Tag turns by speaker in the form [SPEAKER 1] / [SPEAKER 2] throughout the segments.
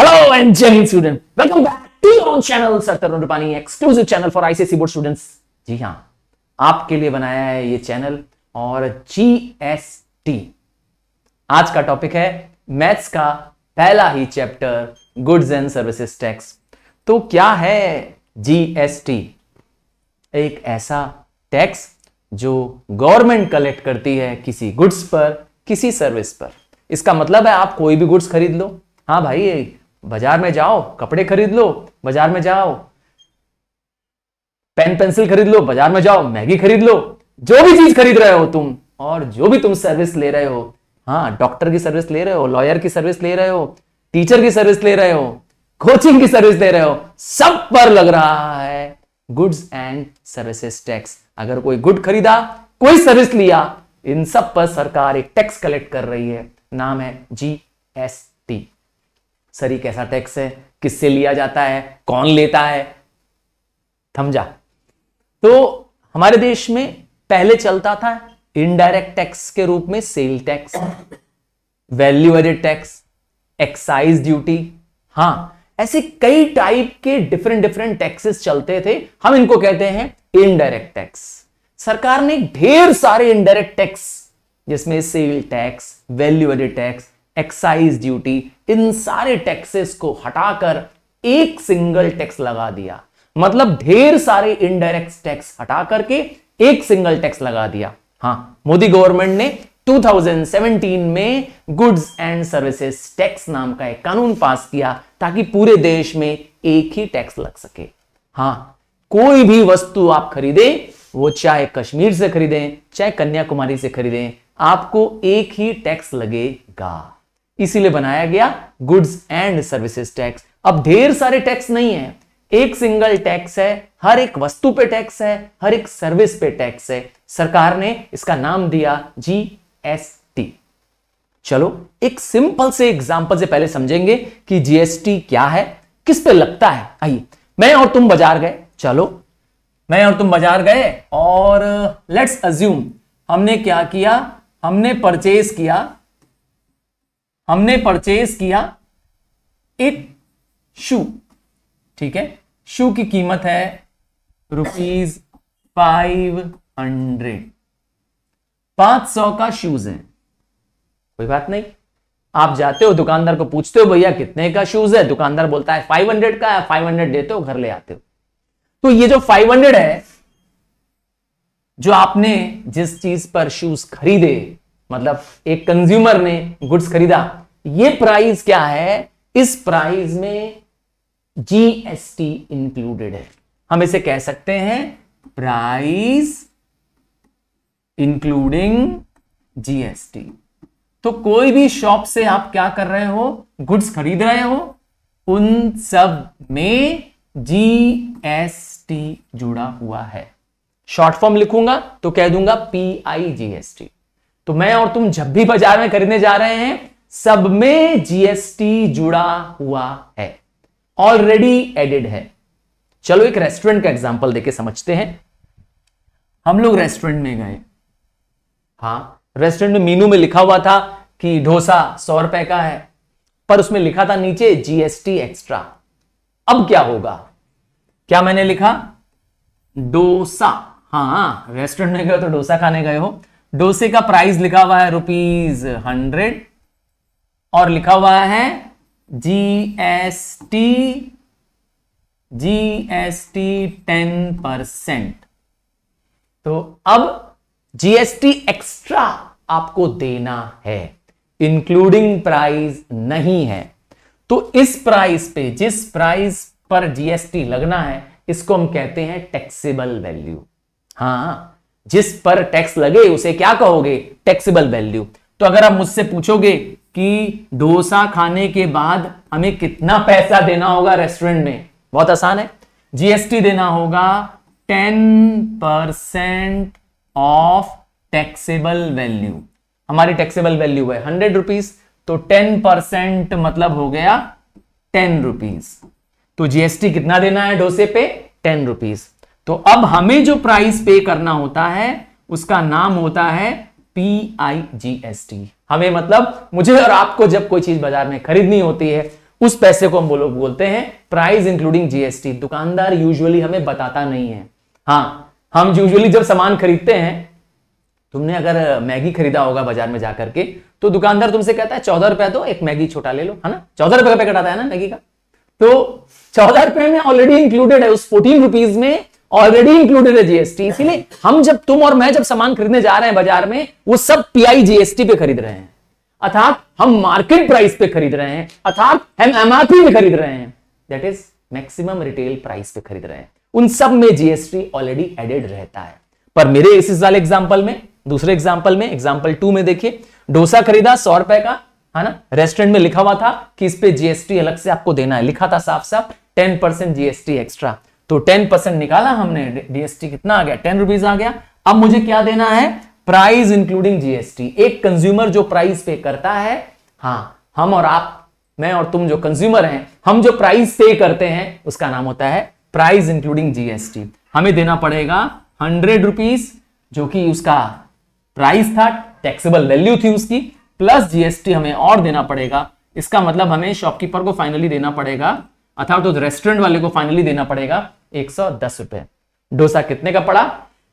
[SPEAKER 1] Hello and Jai Hind student. Welcome back to your own channel Sir Tarun Rupani, exclusive channel for ICSE board students. जी हाँ आपके लिए बनाया है ये channel और जीएसटी आज का टॉपिक है मैथ्स का पहला ही chapter goods and services tax तो क्या है जीएसटी एक ऐसा टैक्स जो गवर्नमेंट कलेक्ट करती है किसी गुड्स पर किसी सर्विस पर इसका मतलब है आप कोई भी गुड्स खरीद लो हाँ भाई बाजार में जाओ कपड़े खरीद लो बाजार में जाओ पेन पेंसिल खरीद लो बाजार में जाओ मैगी खरीद लो जो भी चीज खरीद रहे हो तुम और जो भी तुम सर्विस ले रहे हो हाँ डॉक्टर की सर्विस ले रहे हो लॉयर की सर्विस ले रहे हो टीचर की सर्विस ले रहे हो कोचिंग की सर्विस ले रहे हो सब पर लग रहा है गुड्स एंड सर्विसेज टैक्स अगर कोई गुड खरीदा कोई सर्विस लिया इन सब पर सरकार एक टैक्स कलेक्ट कर रही है नाम है जी एस सर ये कैसा टैक्स है किससे लिया जाता है कौन लेता है समझा तो हमारे देश में पहले चलता था इनडायरेक्ट टैक्स के रूप में sale tax value added tax excise duty हां ऐसे कई टाइप के डिफरेंट डिफरेंट टैक्सेस चलते थे हम इनको कहते हैं इनडायरेक्ट टैक्स सरकार ने ढेर सारे इनडायरेक्ट टैक्स जिसमें sale tax value added tax excise duty इन सारे टैक्सेस को हटाकर एक सिंगल टैक्स लगा दिया मतलब ढेर सारे इनडायरेक्ट टैक्स हटा करके एक सिंगल टैक्स लगा दिया हाँ मोदी गवर्नमेंट ने 2017 में गुड्स एंड सर्विसेज टैक्स नाम का एक कानून पास किया ताकि पूरे देश में एक ही टैक्स लग सके हाँ कोई भी वस्तु आप खरीदे वो चाहे कश्मीर से खरीदें चाहे कन्याकुमारी से खरीदें आपको एक ही टैक्स लगेगा इसीलिए बनाया गया गुड्स एंड सर्विसेज टैक्स अब ढेर सारे टैक्स नहीं है एक सिंगल टैक्स है हर एक वस्तु पे टैक्स है हर एक सर्विस पे टैक्स है सरकार ने इसका नाम दिया जीएसटी चलो एक सिंपल से एग्जांपल से पहले समझेंगे कि जीएसटी क्या है किस पे लगता है आइए मैं और तुम बाजार गए चलो मैं और तुम बाजार गए और लेट्स अज्यूम हमने क्या किया हमने परचेज किया हमने परचेज किया एक शू ठीक है शू की कीमत है रुपीज फाइव हंड्रेड पांच सौ का शूज है कोई बात नहीं आप जाते हो दुकानदार को पूछते हो भैया कितने का शूज है दुकानदार बोलता है फाइव हंड्रेड का है फाइव हंड्रेड देते हो घर ले आते हो तो ये जो फाइव हंड्रेड है जो आपने जिस चीज पर शूज खरीदे मतलब एक कंज्यूमर ने गुड्स खरीदा ये प्राइस क्या है इस प्राइस में जीएसटी इंक्लूडेड है हम इसे कह सकते हैं प्राइस इंक्लूडिंग जीएसटी तो कोई भी शॉप से आप क्या कर रहे हो गुड्स खरीद रहे हो उन सब में जीएसटी जुड़ा हुआ है शॉर्ट फॉर्म लिखूंगा तो कह दूंगा पी आई जीएसटी तो मैं और तुम जब भी बाजार में खरीदने जा रहे हैं सब में जीएसटी जुड़ा हुआ है ऑलरेडी एडेड है चलो एक रेस्टोरेंट का एग्जाम्पल देके समझते हैं हम लोग रेस्टोरेंट में गए हाँ रेस्टोरेंट में मीनू में लिखा हुआ था कि डोसा सौ रुपए का है पर उसमें लिखा था नीचे जीएसटी एक्स्ट्रा अब क्या होगा क्या मैंने लिखा डोसा हाँ रेस्टोरेंट में गए तो डोसा खाने गए हो डोसे का प्राइस लिखा हुआ है रुपीज हंड्रेड और लिखा हुआ है G S T G S T ten percent तो अब जीएसटी एक्स्ट्रा आपको देना है इंक्लूडिंग प्राइस नहीं है तो इस प्राइस पे जिस प्राइस पर जीएसटी लगना है इसको हम कहते हैं टैक्सेबल वैल्यू हाँ जिस पर टैक्स लगे उसे क्या कहोगे टैक्सेबल वैल्यू तो अगर आप मुझसे पूछोगे कि डोसा खाने के बाद हमें कितना पैसा देना होगा रेस्टोरेंट में बहुत आसान है जीएसटी देना होगा ten percent of taxable value हमारी टैक्सेबल वैल्यू है हंड्रेड रुपीज तो टेन परसेंट मतलब हो गया टेन रुपीज तो जीएसटी कितना देना है डोसे पे टेन रुपीज तो अब हमें जो प्राइस पे करना होता है उसका नाम होता है P I G S T हमें मतलब मुझे और आपको जब कोई चीज बाजार में खरीदनी होती है उस पैसे को हम बोलो बोलते हैं प्राइस इंक्लूडिंग जीएसटी दुकानदार यूजुअली हमें बताता नहीं है हाँ हम यूजुअली जब सामान खरीदते हैं तुमने अगर मैगी खरीदा होगा बाजार में जाकर के तो दुकानदार तुमसे कहता है चौदह रुपया दो एक मैगी छोटा ले लो है ना चौदह रुपए का पैकेट आता है ना मैगी का तो चौदह रुपए में ऑलरेडी इंक्लूडेड है उस फोर्टीन रुपीज में ऑलरेडी इंक्लूडेड है जीएसटी इसीलिए हम जब तुम और मैं जब सामान खरीदने जा रहे हैं बाजार में वो सब पीआई जीएसटी पे खरीद रहे हैं अर्थात हम मार्केट प्राइस पे खरीद रहे हैं अर्थात हम एमआरपी पे खरीद रहे हैं that is maximum retail price पे खरीद रहे हैं उन सब में जीएसटी ऑलरेडी एडेड रहता है पर मेरे इस साल एग्जाम्पल में दूसरे एग्जाम्पल में एग्जाम्पल टू में देखिए डोसा खरीदा सौ रुपए का है ना रेस्टोरेंट में लिखा हुआ था कि इस पे जीएसटी अलग से आपको देना है लिखा था साफ साफ टेन परसेंट जीएसटी एक्स्ट्रा तो टेन परसेंट निकाला हमने डीएसटी कितना आ गया टेन रुपीज आ गया अब मुझे क्या देना है प्राइस इंक्लूडिंग जीएसटी एक कंज्यूमर जो प्राइस पे करता है हाँ हम और आप मैं और तुम जो कंज्यूमर हैं हम जो प्राइस पे करते हैं उसका नाम होता है प्राइस इंक्लूडिंग जीएसटी हमें देना पड़ेगा हंड्रेड रुपीज जो कि उसका प्राइस था टैक्सेबल वैल्यू थी उसकी प्लस जीएसटी हमें और देना पड़ेगा इसका मतलब हमें शॉपकीपर को फाइनली देना पड़ेगा अर्थात तो रेस्टोरेंट वाले को फाइनली देना पड़ेगा एक सौ दस रुपए डोसा कितने का पड़ा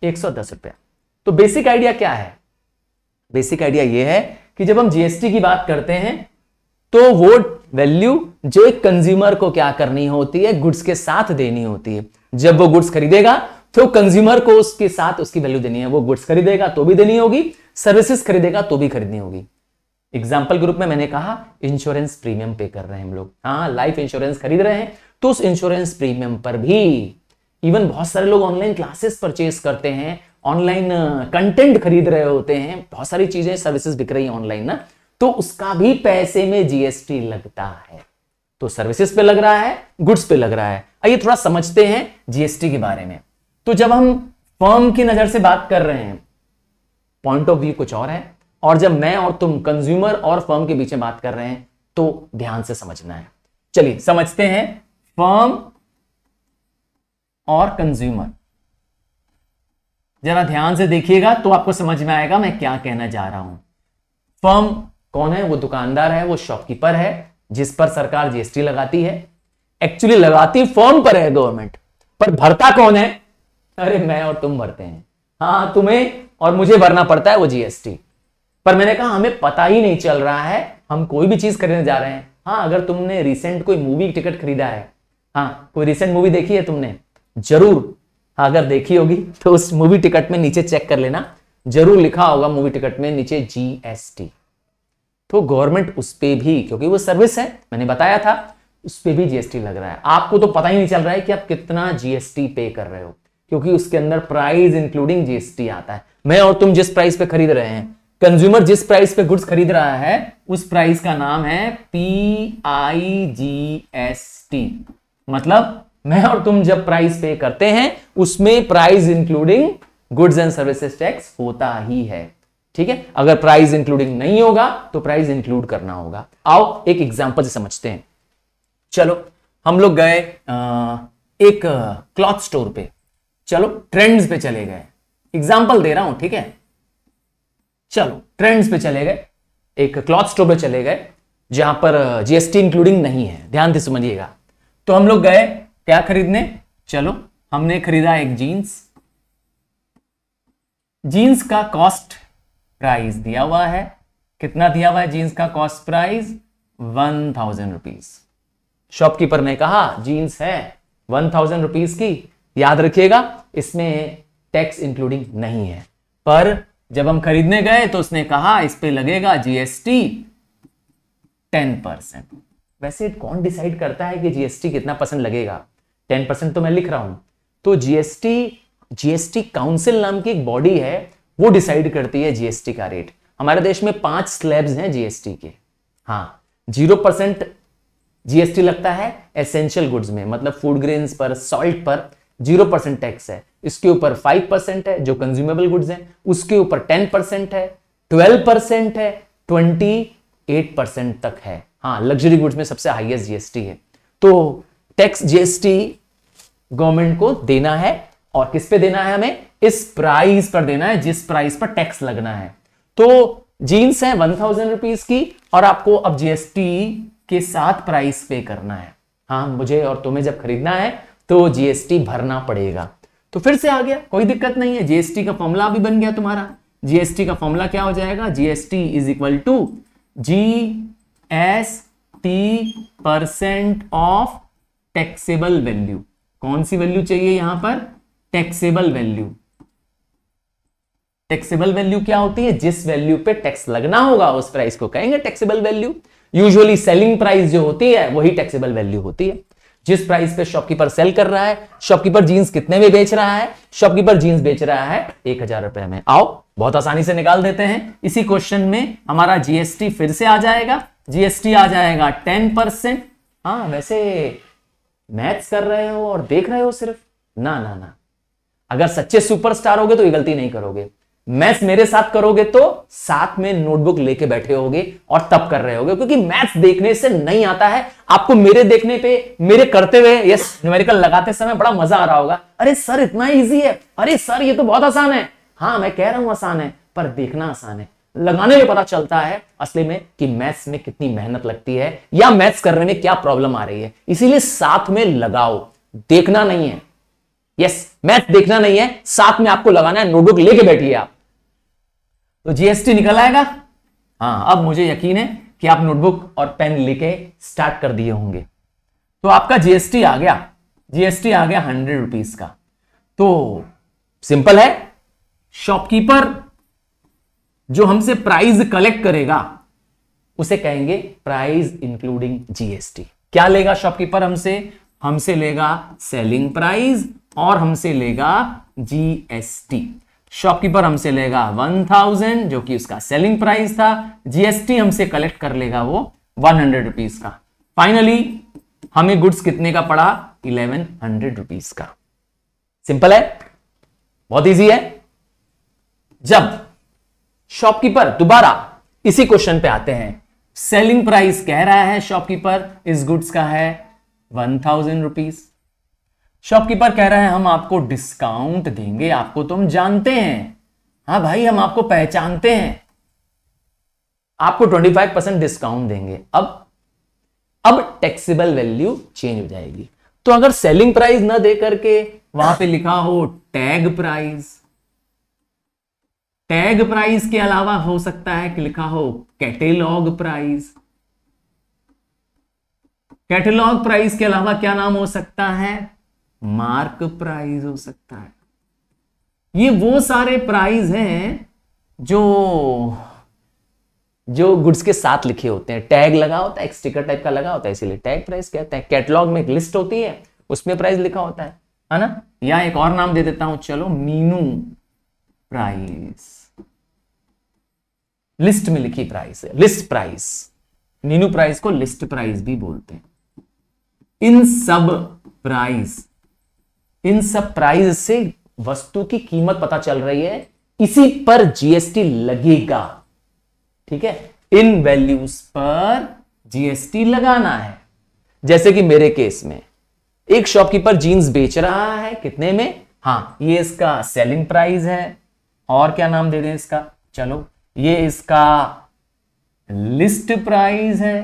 [SPEAKER 1] एक सौ दस रुपया तो बेसिक आइडिया क्या है बेसिक आइडिया यह है कि जब हम जीएसटी की बात करते हैं तो वो वैल्यू जो एक कंज्यूमर को क्या करनी होती है गुड्स के साथ देनी होती है जब वो गुड्स खरीदेगा तो कंज्यूमर को उसके साथ उसकी वैल्यू देनी है वो गुड्स खरीदेगा तो भी देनी होगी सर्विसेज खरीदेगा तो भी खरीदनी होगी एग्जाम्पल ग्रुप में मैंने कहा इंश्योरेंस प्रीमियम पे कर रहे हैं हम लोग हाँ लाइफ इंश्योरेंस खरीद रहे हैं तो उस इंश्योरेंस प्रीमियम पर भी इवन बहुत सारे लोग ऑनलाइन क्लासेस परचेज करते हैं ऑनलाइन कंटेंट uh, खरीद रहे होते हैं बहुत सारी चीजें सर्विसेज बिक रही है ऑनलाइन ना तो उसका भी पैसे में जीएसटी लगता है तो सर्विसेज पे लग रहा है गुड्स पे लग रहा है आइए थोड़ा समझते हैं जीएसटी के बारे में तो जब हम फर्म की नजर से बात कर रहे हैं पॉइंट ऑफ व्यू कुछ और है और जब मैं और तुम कंज्यूमर और फर्म के बीच में बात कर रहे हैं तो ध्यान से समझना है चलिए समझते हैं फर्म और कंज्यूमर जरा ध्यान से देखिएगा तो आपको समझ में आएगा मैं क्या कहना चाह रहा हूं फर्म कौन है वो दुकानदार है वो शॉपकीपर है जिस पर सरकार जीएसटी लगाती है एक्चुअली लगाती फर्म पर है गवर्नमेंट पर भरता कौन है अरे मैं और तुम भरते हैं हाँ तुम्हें और मुझे भरना पड़ता है वो जीएसटी पर मैंने कहा हमें पता ही नहीं चल रहा है हम कोई भी चीज खरीदने जा रहे हैं हाँ अगर तुमने रिसेंट कोई मूवी टिकट खरीदा है हाँ कोई रिसेंट मूवी देखी है तुमने जरूर हाँ अगर देखी होगी तो उस मूवी टिकट में नीचे चेक कर लेना जरूर लिखा होगा मूवी टिकट में नीचे जीएसटी तो गवर्नमेंट उस पर भी क्योंकि वो सर्विस है मैंने बताया था उस पर भी जीएसटी लग रहा है आपको तो पता ही नहीं चल रहा है कि आप कितना जीएसटी पे कर रहे हो क्योंकि उसके अंदर प्राइस इंक्लूडिंग जीएसटी आता है मैं और तुम जिस प्राइस पे खरीद रहे हैं कंज्यूमर जिस प्राइस पे गुड्स खरीद रहा है उस प्राइस का नाम है P I G S T मतलब मैं और तुम जब प्राइस पे करते हैं उसमें price including goods and services tax होता ही है ठीक है अगर प्राइस इंक्लूडिंग नहीं होगा तो प्राइस इंक्लूड करना होगा आओ एक एग्जाम्पल से समझते हैं चलो हम लोग गए एक क्लॉथ स्टोर पे चलो ट्रेंड्स पे चले गए एग्जाम्पल दे रहा हूं ठीक है चलो ट्रेंड्स पे चले गए एक क्लॉथ स्टोर पे चले गए जहां पर जीएसटी इंक्लूडिंग नहीं है ध्यान से समझिएगा तो हम लोग गए क्या खरीदने चलो हमने खरीदा एक जीन्स जीन्स का कॉस्ट प्राइस दिया हुआ है कितना दिया हुआ है जीन्स का cost price one thousand rupees shopkeeper ने कहा जीन्स है वन थाउजेंड रुपीज की याद रखिएगा इसमें टैक्स इंक्लूडिंग नहीं है पर जब हम खरीदने गए तो उसने कहा इस पे लगेगा जीएसटी टेन परसेंट वैसे कौन डिसाइड करता है कि जीएसटी कितना परसेंट लगेगा टेन परसेंट तो मैं लिख रहा हूं तो जीएसटी जीएसटी काउंसिल नाम की एक बॉडी है वो डिसाइड करती है जीएसटी का रेट हमारे देश में पांच स्लैब्स हैं जीएसटी के हाँ जीरो परसेंट जीएसटी लगता है एसेंशियल गुड्स में मतलब फूड ग्रेन्स पर सॉल्ट पर जीरो परसेंट टैक्स है इसके ऊपर फाइव परसेंट है जो कंज्यूमेबल गुड्स हैं उसके ऊपर टेन परसेंट है ट्वेल्व परसेंट है ट्वेंटी 8% तक है हाँ लग्जरी गुड्स में सबसे हाईएस्ट जीएसटी है तो टैक्स जीएसटी गवर्नमेंट को देना है और किस पे देना है हमें इस प्राइस पर देना है जिस प्राइस पर टैक्स लगना है तो जीन्स है वन थाउजेंड रुपीज की और आपको अब जीएसटी के साथ प्राइस पे करना है हाँ मुझे और तुम्हें जब खरीदना है तो जीएसटी भरना पड़ेगा तो फिर से आ गया कोई दिक्कत नहीं है जीएसटी का फॉर्मूला भी बन गया तुम्हारा जीएसटी का फॉर्मूला क्या हो जाएगा GST is equal to G S T percent of taxable value कौन सी वैल्यू चाहिए यहां पर टैक्सेबल वैल्यू टैक्सेबल वैल्यू क्या होती है जिस वैल्यू पे टैक्स लगना होगा उस प्राइस को कहेंगे taxable value usually selling price जो होती है वही टैक्सेबल वैल्यू होती है जिस प्राइस पे शॉपकीपर सेल कर रहा है शॉपकीपर जींस कितने में बेच रहा है शॉपकीपर जीन्स बेच रहा है एक हजार रुपए में आओ बहुत आसानी से निकाल देते हैं इसी क्वेश्चन में हमारा जीएसटी फिर से आ जाएगा जीएसटी आ जाएगा टेन परसेंट हाँ वैसे मैथ्स कर रहे हो और देख रहे हो सिर्फ ना ना ना अगर सच्चे सुपरस्टार होगे तो ये गलती नहीं करोगे मैथ्स मेरे साथ करोगे तो साथ में नोटबुक लेके बैठे होगे और तब कर रहे होगे क्योंकि मैथ्स देखने से नहीं आता है आपको मेरे देखने पे मेरे करते हुए यस न्यूमेरिकल लगाते समय बड़ा मजा आ रहा होगा अरे सर इतना इजी है अरे सर ये तो बहुत आसान है हाँ मैं कह रहा हूं आसान है पर देखना आसान है लगाने में पता चलता है असली में कि मैथ्स में कितनी मेहनत लगती है या मैथ्स करने में क्या प्रॉब्लम आ रही है इसीलिए साथ में लगाओ देखना नहीं है यस मैथ देखना नहीं है साथ में आपको लगाना है नोटबुक लेके बैठिए आप तो जीएसटी निकल आएगा हाँ अब मुझे यकीन है कि आप नोटबुक और पेन लेके स्टार्ट कर दिए होंगे तो आपका जीएसटी आ गया जीएसटी आ गया हंड्रेड रुपीज का तो सिंपल है शॉपकीपर जो हमसे प्राइस कलेक्ट करेगा उसे कहेंगे प्राइस इंक्लूडिंग जीएसटी क्या लेगा शॉपकीपर हमसे हमसे लेगा सेलिंग प्राइस और हमसे लेगा जीएसटी शॉपकीपर हमसे लेगा वन थाउजेंड जो कि उसका सेलिंग प्राइस था जीएसटी हमसे कलेक्ट कर लेगा वो वन हंड्रेड रुपीज का फाइनली हमें गुड्स कितने का पड़ा इलेवन हंड्रेड रुपीज का सिंपल है बहुत इजी है जब शॉपकीपर दोबारा इसी क्वेश्चन पे आते हैं सेलिंग प्राइस कह रहा है शॉपकीपर इस गुड्स का है वन थाउजेंड रुपीज शॉपकीपर कह रहा है हम आपको डिस्काउंट देंगे आपको हम जानते हैं हाँ भाई हम आपको पहचानते हैं आपको ट्वेंटी फाइव परसेंट डिस्काउंट देंगे अब अब टैक्सेबल वैल्यू चेंज हो जाएगी तो अगर सेलिंग प्राइस ना दे करके वहां पे लिखा हो टैग प्राइस टैग प्राइस के अलावा हो सकता है कि लिखा हो कैटेलॉग प्राइस कैटेलॉग प्राइस के अलावा क्या नाम हो सकता है मार्क प्राइस हो सकता है ये वो सारे प्राइस हैं जो जो गुड्स के साथ लिखे होते हैं टैग लगा होता है एक स्टिकर टाइप का लगा होता है इसीलिए टैग प्राइस कहते हैं कैटलॉग में एक लिस्ट होती है उसमें प्राइस लिखा होता है है ना या एक और नाम दे देता हूं चलो मीनू प्राइस लिस्ट में लिखी प्राइस है लिस्ट प्राइस नीनू प्राइस को लिस्ट प्राइस भी बोलते हैं इन सब प्राइस इन सब प्राइस से वस्तु की कीमत पता चल रही है इसी पर जीएसटी लगेगा ठीक है इन वैल्यूज पर जीएसटी लगाना है जैसे कि मेरे केस में एक शॉपकीपर जींस बेच रहा है कितने में हाँ ये इसका सेलिंग प्राइस है और क्या नाम दे दें इसका चलो ये इसका लिस्ट प्राइस है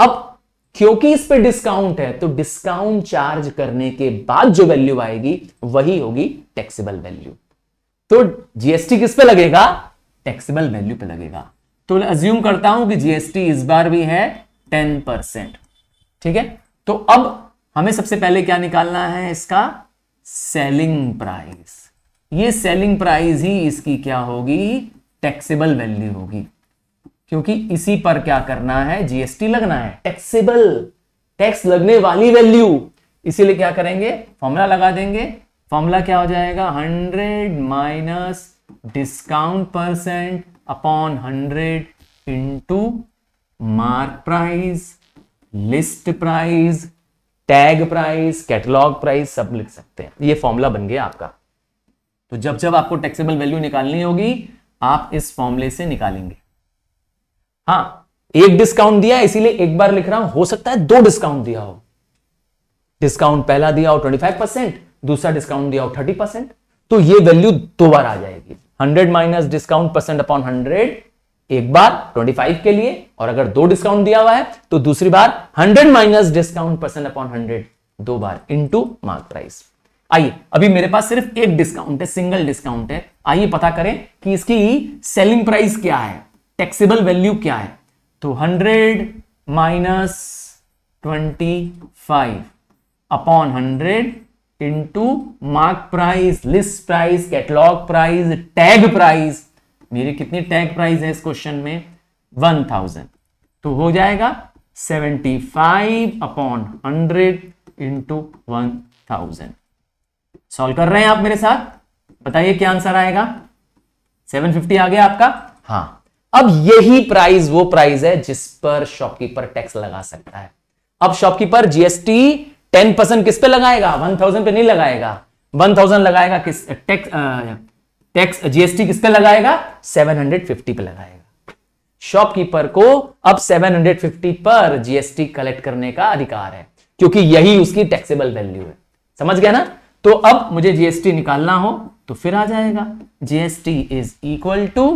[SPEAKER 1] अब क्योंकि इस पे डिस्काउंट है तो डिस्काउंट चार्ज करने के बाद जो वैल्यू आएगी वही होगी टैक्सेबल वैल्यू तो जीएसटी किस पे लगेगा टैक्सेबल वैल्यू पे लगेगा तो अज्यूम करता हूं कि जीएसटी इस बार भी है टेन परसेंट ठीक है तो अब हमें सबसे पहले क्या निकालना है इसका सेलिंग प्राइस ये सेलिंग प्राइस ही इसकी क्या होगी टैक्सेबल वैल्यू होगी क्योंकि इसी पर क्या करना है जीएसटी लगना है टैक्सेबल टैक्स लगने वाली वैल्यू इसीलिए क्या करेंगे फॉर्मूला लगा देंगे फॉर्मूला क्या हो जाएगा hundred minus discount percent upon hundred into mark price list price tag price catalogue price सब लिख सकते हैं ये फॉर्मूला बन गया आपका तो जब जब आपको टैक्सेबल वैल्यू निकालनी होगी आप इस फॉर्मुले से निकालेंगे हाँ एक डिस्काउंट दिया इसीलिए एक बार लिख रहा हूं हो सकता है दो डिस्काउंट दिया हो डिस्काउंट पहला दिया हो ट्वेंटी फाइव परसेंट दूसरा डिस्काउंट दिया हो थर्टी परसेंट तो ये वैल्यू दो बार आ जाएगी hundred minus discount percent upon hundred एक बार 25 के लिए और अगर दो डिस्काउंट दिया हुआ है तो दूसरी बार 100 माइनस डिस्काउंट परसेंट अपॉन 100 दो बार इनटू मार्क प्राइस आइए अभी मेरे पास सिर्फ एक डिस्काउंट है सिंगल डिस्काउंट है आइए पता करें कि इसकी सेलिंग प्राइस क्या है टैक्सेबल वैल्यू क्या है तो hundred minus twenty five upon hundred into mark price list price catalogue price tag price मेरी कितनी टैग प्राइस है इस क्वेश्चन में वन थाउजेंड तो हो जाएगा seventy five upon hundred into one thousand solve कर रहे हैं आप मेरे साथ बताइए क्या आंसर आएगा 750 आ गया आपका हाँ अब यही प्राइस वो प्राइस है जिस पर शॉपकीपर टैक्स लगा सकता है अब शॉपकीपर जीएसटी 10 परसेंट किस पे लगाएगा 1000 पे नहीं लगाएगा 1000 लगाएगा किस टैक्स टैक्स जीएसटी किस पे लगाएगा 750 पे लगाएगा शॉपकीपर को अब 750 पर जीएसटी कलेक्ट करने का अधिकार है क्योंकि यही उसकी टैक्सेबल वैल्यू है समझ गया ना तो अब मुझे जीएसटी निकालना हो तो फिर आ जाएगा जीएसटी इज इक्वल टू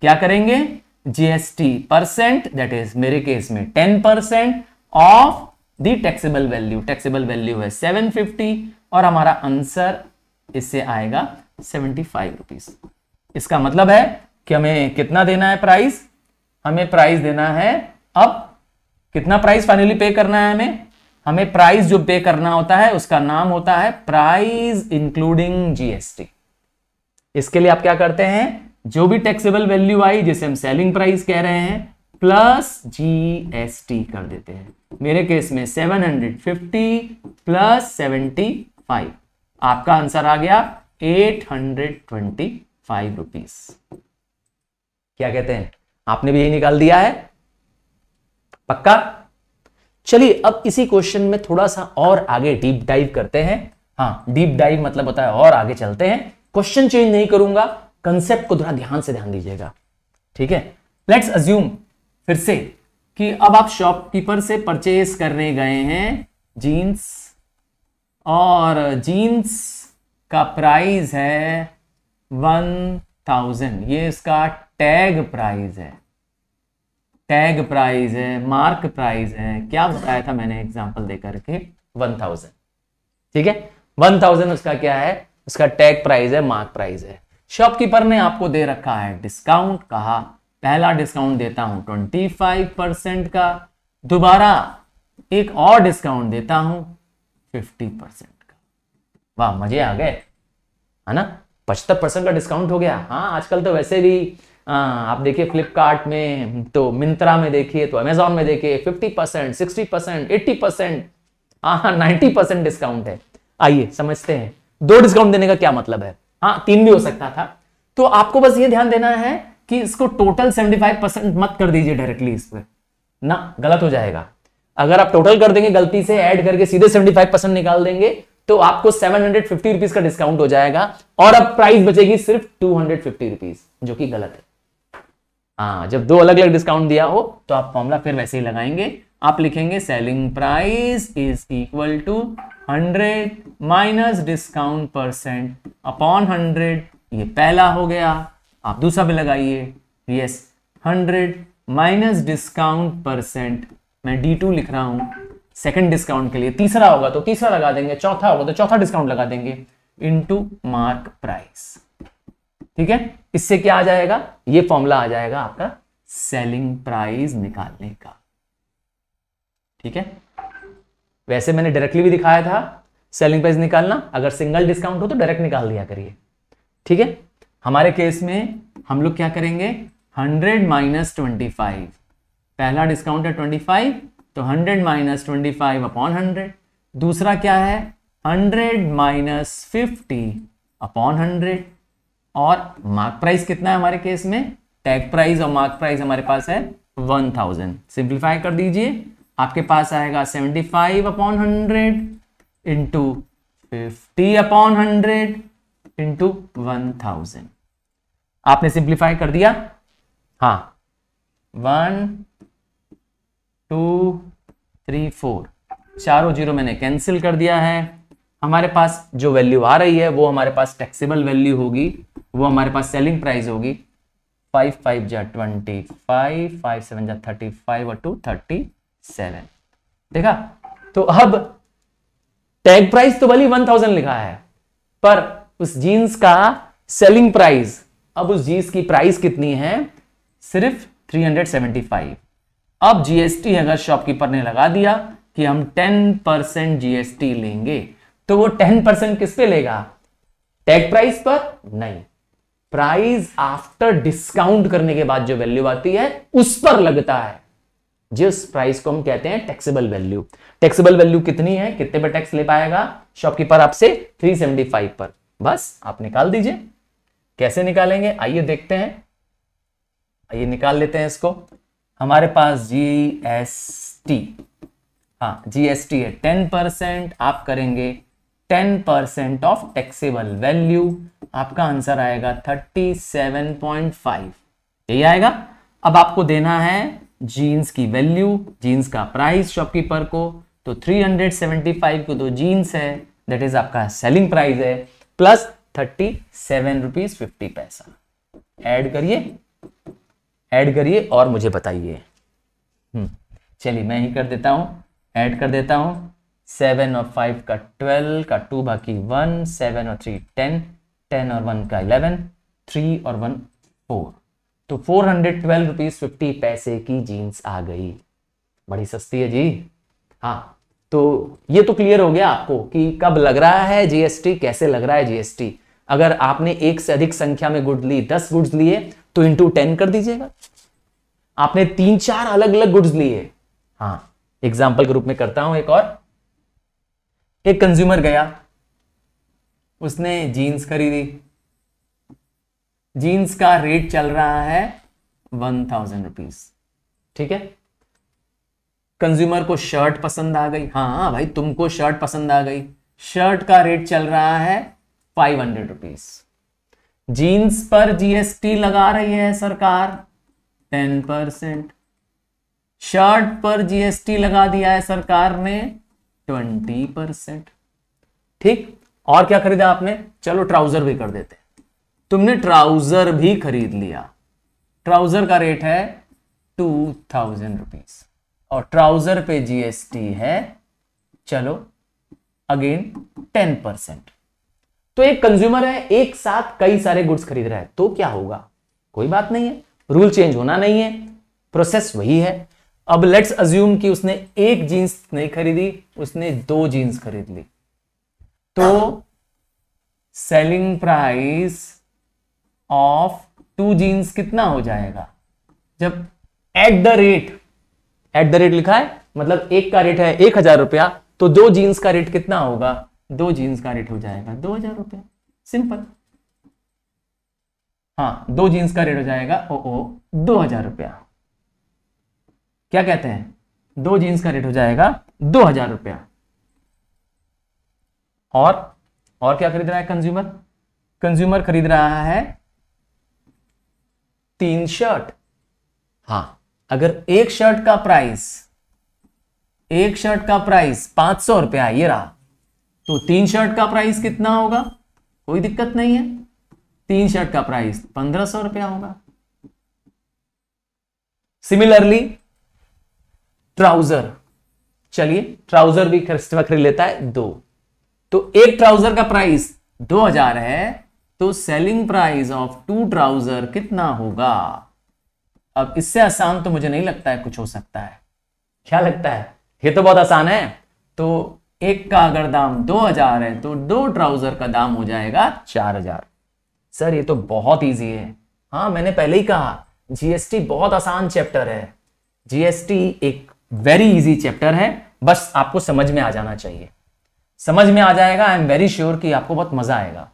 [SPEAKER 1] क्या करेंगे जीएसटी परसेंट दैट इज मेरे केस में ten percent of the taxable value taxable value है सेवन फिफ्टी और हमारा आंसर इससे आएगा सेवेंटी फाइव रुपीज इसका मतलब है कि हमें कितना देना है प्राइस हमें प्राइस देना है अब कितना प्राइस फाइनली पे करना है हमें हमें प्राइस जो पे करना होता है उसका नाम होता है प्राइस इंक्लूडिंग जीएसटी इसके लिए आप क्या करते हैं जो भी टैक्सेबल वैल्यू आई जिसे हम सेलिंग प्राइस कह रहे हैं प्लस जीएसटी कर देते हैं मेरे केस में 750 प्लस 75 आपका आंसर आ गया 825 रुपीस क्या कहते हैं आपने भी यही निकाल दिया है पक्का चलिए अब इसी क्वेश्चन में थोड़ा सा और आगे डीप डाइव करते हैं हाँ डीप डाइव मतलब होता है और आगे चलते हैं क्वेश्चन चेंज नहीं करूंगा कंसेप्ट को थोड़ा ध्यान से ध्यान दीजिएगा ठीक है लेट्स अज्यूम फिर से कि अब आप शॉपकीपर से परचेज करने गए हैं जीन्स और जीन्स का प्राइस है वन थाउजेंड ये इसका टैग प्राइस है टैग प्राइस है मार्क प्राइस है क्या बताया था मैंने एग्जाम्पल दे करके वन थाउजेंड ठीक है वन थाउजेंड उसका क्या है उसका टैग प्राइस है मार्क प्राइस है शॉपकीपर ने आपको दे रखा है डिस्काउंट कहा पहला डिस्काउंट देता हूं ट्वेंटी फाइव परसेंट का दोबारा एक और डिस्काउंट देता हूं फिफ्टी परसेंट का वाह मजे आ गए है ना पचहत्तर परसेंट का डिस्काउंट हो गया हाँ आजकल तो वैसे भी हाँ, आप देखिए फ्लिपकार्ट में तो मिंत्रा में देखिए तो अमेजोन में देखिए fifty percent sixty percent eighty percent हाँ नाइन्टी परसेंट डिस्काउंट है आइए समझते हैं दो डिस्काउंट देने का क्या मतलब है हाँ तीन भी हो सकता था तो आपको बस ये ध्यान देना है कि इसको टोटल सेवेंटी फाइव परसेंट मत कर दीजिए डायरेक्टली इस पर ना गलत हो जाएगा अगर आप टोटल कर देंगे गलती से ऐड करके सीधे सेवेंटी फाइव परसेंट निकाल देंगे तो आपको सेवन हंड्रेड फिफ्टी रुपीज का डिस्काउंट हो जाएगा और अब प्राइस बचेगी सिर्फ टू हंड्रेड फिफ्टी रुपीज जो कि गलत है हाँ जब दो अलग अलग डिस्काउंट दिया हो तो आप फॉर्मूला फिर वैसे ही लगाएंगे आप लिखेंगे selling price is equal to hundred minus discount percent upon hundred ये पहला हो गया आप दूसरा भी लगाइए yes hundred minus discount percent मैं डी टू लिख रहा हूं सेकंड डिस्काउंट के लिए तीसरा होगा तो तीसरा लगा देंगे चौथा होगा तो चौथा डिस्काउंट लगा देंगे इनटू मार्क प्राइस ठीक है इससे क्या आ जाएगा ये फॉर्मूला आ जाएगा आपका सेलिंग प्राइस निकालने का ठीक है वैसे मैंने डायरेक्टली भी दिखाया था सेलिंग प्राइस निकालना अगर सिंगल डिस्काउंट हो तो डायरेक्ट निकाल दिया करिए ठीक है हमारे केस में हम लोग क्या करेंगे 100 माइनस ट्वेंटी पहला डिस्काउंट है 25 तो 100 minus twenty five upon hundred दूसरा क्या है 100 माइनस फिफ्टी अपॉन हंड्रेड और मार्क प्राइस कितना है हमारे केस में टैग प्राइस और मार्क प्राइस हमारे पास है वन थाउजेंड सिंप्लीफाई कर दीजिए आपके पास आएगा seventy five upon hundred into fifty upon hundred into one thousand आपने सिंप्लीफाई कर दिया हाँ वन टू थ्री फोर चारों जीरो मैंने कैंसिल कर दिया है हमारे पास जो वैल्यू आ रही है वो हमारे पास टैक्सीबल वैल्यू होगी वो हमारे पास सेलिंग प्राइस होगी फाइव फाइव जा ट्वेंटी फाइव फाइव सेवन जा थर्टी फाइव और टू थर्टी सेवन देखा तो अब टैग प्राइस तो भली वन थाउजेंड लिखा है पर उस जीन्स का सेलिंग प्राइस अब उस जीन्स की प्राइस कितनी है सिर्फ थ्री हंड्रेड सेवेंटी फाइव अब जीएसटी अगर शॉपकीपर ने लगा दिया कि हम टेन परसेंट जीएसटी लेंगे तो वो टेन परसेंट किस पे लेगा टैग प्राइस पर नहीं प्राइस आफ्टर डिस्काउंट करने के बाद जो वैल्यू आती है उस पर लगता है जिस प्राइस को हम कहते हैं टैक्सेबल वैल्यू टैक्सेबल वैल्यू कितनी है कितने पर टैक्स ले पाएगा शॉपकीपर आपसे 375 पर बस आप निकाल दीजिए कैसे निकालेंगे आइए देखते हैं आइए निकाल लेते हैं इसको हमारे पास जी एस टी हाँ जी एस टी है टेन परसेंट आप करेंगे ten percent of taxable value आपका आंसर आएगा थर्टी सेवन पॉइंट फाइव यही आएगा अब आपको देना है जीन्स की वैल्यू जीन्स का प्राइस शॉपकीपर को तो 375 को दो जीन्स है दैट इज आपका सेलिंग प्राइस है plus thirty seven rupees fifty पैसा एड करिए एड करिए और मुझे बताइए हम्म, चलिए मैं ही कर देता हूं एड कर देता हूं सेवन और फाइव का ट्वेल्व का टू बाकी वन सेवन और थ्री टेन टेन और वन का इलेवन थ्री और वन फोर तो four hundred twelve rupees fifty पैसे की जीन्स आ गई बड़ी सस्ती है जी हाँ तो ये तो क्लियर हो गया आपको कि कब लग रहा है जीएसटी कैसे लग रहा है जीएसटी अगर आपने एक से अधिक संख्या में गुड ली दस गुड्स लिए तो इंटू टेन कर दीजिएगा आपने तीन चार अलग अलग गुड्स लिए हाँ एग्जाम्पल के रूप में करता हूं एक और एक कंज्यूमर गया उसने जीन्स खरीदी जीन्स का रेट चल रहा है वन थाउजेंड रुपीज ठीक है कंज्यूमर को शर्ट पसंद आ गई हाँ हाँ भाई तुमको शर्ट पसंद आ गई शर्ट का रेट चल रहा है फाइव हंड्रेड रुपीज जीन्स पर जीएसटी लगा रही है सरकार टेन परसेंट शर्ट पर जीएसटी लगा दिया है सरकार ने ट्वेंटी परसेंट ठीक और क्या खरीदा आपने चलो ट्राउजर भी कर देते तुमने ट्राउजर भी खरीद लिया ट्राउजर का रेट है टू थाउजेंड रुपीज और ट्राउजर पे जीएसटी है चलो अगेन टेन परसेंट तो एक कंज्यूमर है एक साथ कई सारे गुड्स खरीद रहा है तो क्या होगा कोई बात नहीं है रूल चेंज होना नहीं है प्रोसेस वही है अब लेट्स अज्यूम कि उसने एक जीन्स नहीं खरीदी उसने दो जीन्स खरीद ली तो selling price of two jeans कितना हो जाएगा जब at the rate at the rate लिखा है मतलब एक का रेट है एक हजार रुपया तो दो जीन्स का रेट कितना होगा दो जीन्स का रेट हो जाएगा दो हजार रुपया सिंपल हाँ दो जीन्स का रेट हो जाएगा ओ ओ दो हजार रुपया क्या कहते हैं दो जीन्स का रेट हो जाएगा दो हजार रुपया और और क्या खरीद रहा है कंज्यूमर कंज्यूमर खरीद रहा है तीन शर्ट हाँ अगर एक शर्ट का प्राइस एक शर्ट का प्राइस पांच सौ रुपया ये रहा तो तीन शर्ट का प्राइस कितना होगा कोई दिक्कत नहीं है तीन शर्ट का प्राइस पंद्रह सौ रुपया होगा सिमिलरली ट्राउजर चलिए ट्राउजर भी खरीद लेता है दो तो एक ट्राउजर का प्राइस दो हजार है तो selling price of two trouser कितना होगा अब इससे आसान तो मुझे नहीं लगता है कुछ हो सकता है क्या लगता है ये तो बहुत आसान है तो एक का अगर दाम दो हजार है तो दो ट्राउजर का दाम हो जाएगा चार हजार सर ये तो बहुत इजी है हाँ मैंने पहले ही कहा जीएसटी बहुत आसान चैप्टर है जीएसटी एक वेरी इजी चैप्टर है बस आपको समझ में आ जाना चाहिए समझ में आ जाएगा आई एम वेरी श्योर कि आपको बहुत मजा आएगा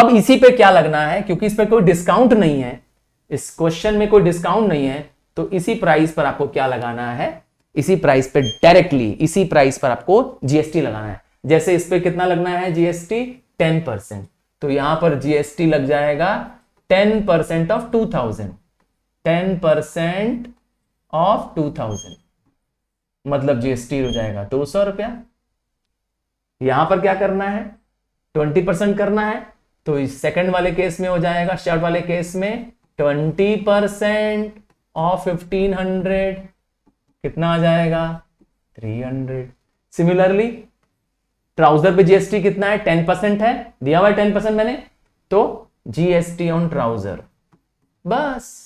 [SPEAKER 1] अब इसी पे क्या लगना है क्योंकि इस पर कोई डिस्काउंट नहीं है इस क्वेश्चन में कोई डिस्काउंट नहीं है तो इसी प्राइस पर आपको क्या लगाना है इसी प्राइस पे डायरेक्टली इसी प्राइस पर आपको जीएसटी लगाना है जैसे इस पे कितना लगना है जीएसटी टेन परसेंट तो यहां पर जीएसटी लग जाएगा ten percent of two thousand ten percent of two thousand मतलब जीएसटी हो जाएगा दो सौ रुपया यहां पर क्या करना है ट्वेंटी परसेंट करना है तो इस सेकंड वाले केस में हो जाएगा शर्ट वाले केस में twenty percent of fifteen hundred कितना आ जाएगा थ्री हंड्रेड सिमिलरली ट्राउजर पे जीएसटी कितना है टेन परसेंट है दिया हुआ टेन परसेंट मैंने तो जीएसटी ऑन ट्राउजर बस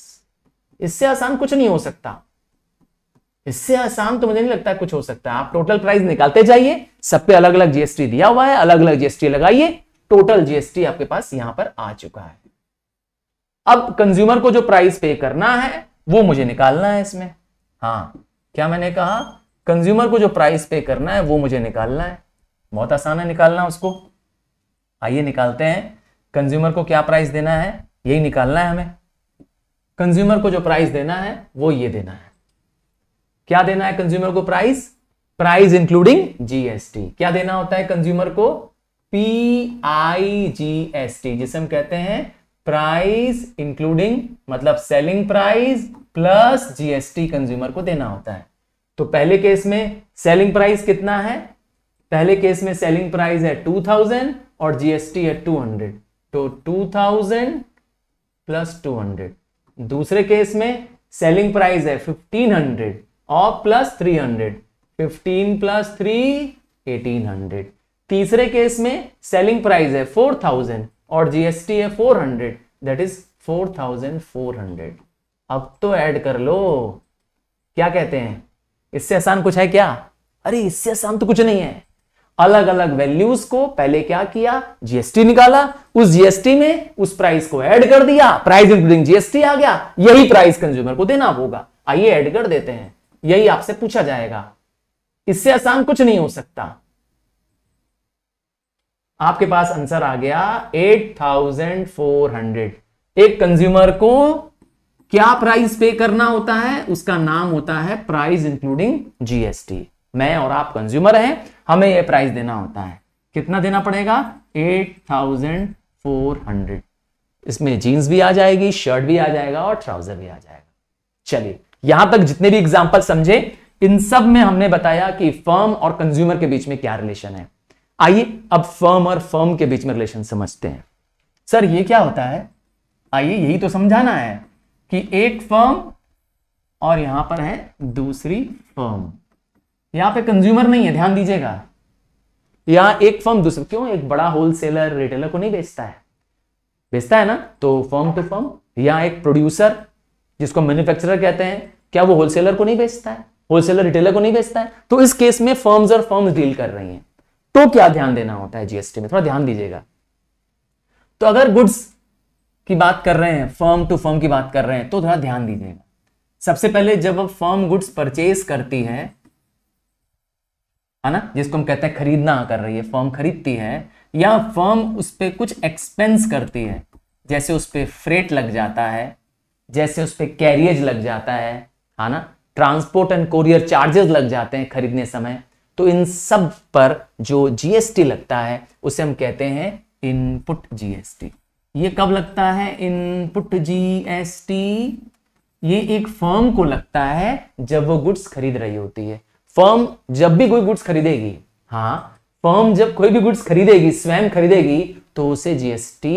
[SPEAKER 1] इससे आसान कुछ नहीं हो सकता इससे आसान तो मुझे नहीं लगता कुछ हो सकता है आप टोटल प्राइस निकालते जाइए सब पे अलग अलग जीएसटी दिया हुआ है अलग अलग जीएसटी लगाइए टोटल जीएसटी आपके पास यहां पर आ चुका है अब कंज्यूमर को जो प्राइस पे करना है वो मुझे निकालना है इसमें हाँ क्या मैंने कहा कंज्यूमर को जो प्राइस पे करना है वो मुझे निकालना है बहुत आसान है निकालना उसको आइए निकालते हैं कंज्यूमर को क्या प्राइस देना है यही निकालना है हमें कंज्यूमर को जो प्राइस देना है वो ये देना है क्या देना है कंज्यूमर को प्राइस प्राइस इंक्लूडिंग जीएसटी क्या देना होता है कंज्यूमर को P I G S T जिसे हम कहते हैं प्राइस इंक्लूडिंग मतलब selling price plus GST consumer को देना होता है तो पहले केस में सेलिंग प्राइस कितना है पहले केस में सेलिंग प्राइस है टू थाउजेंड और जीएसटी है टू हंड्रेड तो two thousand plus two hundred दूसरे केस में सेलिंग प्राइस है फिफ्टीन हंड्रेड और plus three hundred fifteen plus three eighteen hundred तीसरे केस में सेलिंग प्राइस है फोर थाउजेंड और जीएसटी है four hundred that is four thousand four hundred अब तो ऐड कर लो क्या कहते हैं इससे आसान कुछ है क्या अरे इससे आसान तो कुछ नहीं है अलग अलग वैल्यूज को पहले क्या किया जीएसटी निकाला उस जीएसटी में उस प्राइस को ऐड कर दिया प्राइस इंक्लूडिंग जीएसटी आ गया यही प्राइस कंज्यूमर को देना होगा आइए ऐड कर देते हैं यही आपसे पूछा जाएगा इससे आसान कुछ नहीं हो सकता आपके पास आंसर आ गया 8400 एक कंज्यूमर को क्या प्राइस पे करना होता है उसका नाम होता है प्राइस इंक्लूडिंग जीएसटी मैं और आप कंज्यूमर हैं हमें यह प्राइस देना होता है कितना देना पड़ेगा 8400 इसमें जीन्स भी आ जाएगी शर्ट भी आ जाएगा और ट्राउजर भी आ जाएगा चलिए यहां तक जितने भी एग्जाम्पल समझे इन सब में हमने बताया कि फर्म और कंज्यूमर के बीच में क्या रिलेशन है आइए अब फर्म और फर्म के बीच में रिलेशन समझते हैं सर ये क्या होता है आइए यही तो समझाना है कि एक फर्म और यहां पर है दूसरी फर्म यहां पे कंज्यूमर नहीं है ध्यान दीजिएगा यहां एक फर्म दूसरे क्यों एक बड़ा होलसेलर रिटेलर को नहीं बेचता है बेचता है ना तो फर्म टू फर्म यहां एक प्रोड्यूसर जिसको मैन्युफैक्चरर कहते हैं क्या वो होलसेलर को नहीं बेचता है होलसेलर रिटेलर को नहीं बेचता है तो इस केस में फर्म्स और फर्म्स डील कर रही हैं तो क्या ध्यान देना होता है जीएसटी में थोड़ा ध्यान दीजिएगा तो अगर गुड्स की बात कर रहे हैं फर्म टू फर्म की बात कर रहे हैं तो थोड़ा ध्यान दीजिएगा सबसे पहले जब फर्म गुड्स परचेज करती है है ना जिसको हम कहते हैं खरीदना कर रही है फर्म खरीदती है या फर्म उस पर कुछ एक्सपेंस करती है जैसे उस पर फ्रेट लग जाता है जैसे उस पर कैरियज लग जाता है है हाँ ना ट्रांसपोर्ट एंड कोरियर चार्जेस लग जाते हैं खरीदने समय तो इन सब पर जो जीएसटी लगता है उसे हम कहते हैं इनपुट जीएसटी ये कब लगता है इनपुट जीएसटी ये एक फर्म को लगता है जब वो गुड्स खरीद रही होती है फर्म जब भी कोई गुड्स खरीदेगी हाँ फर्म जब कोई भी गुड्स खरीदेगी स्वयं खरीदेगी तो उसे जीएसटी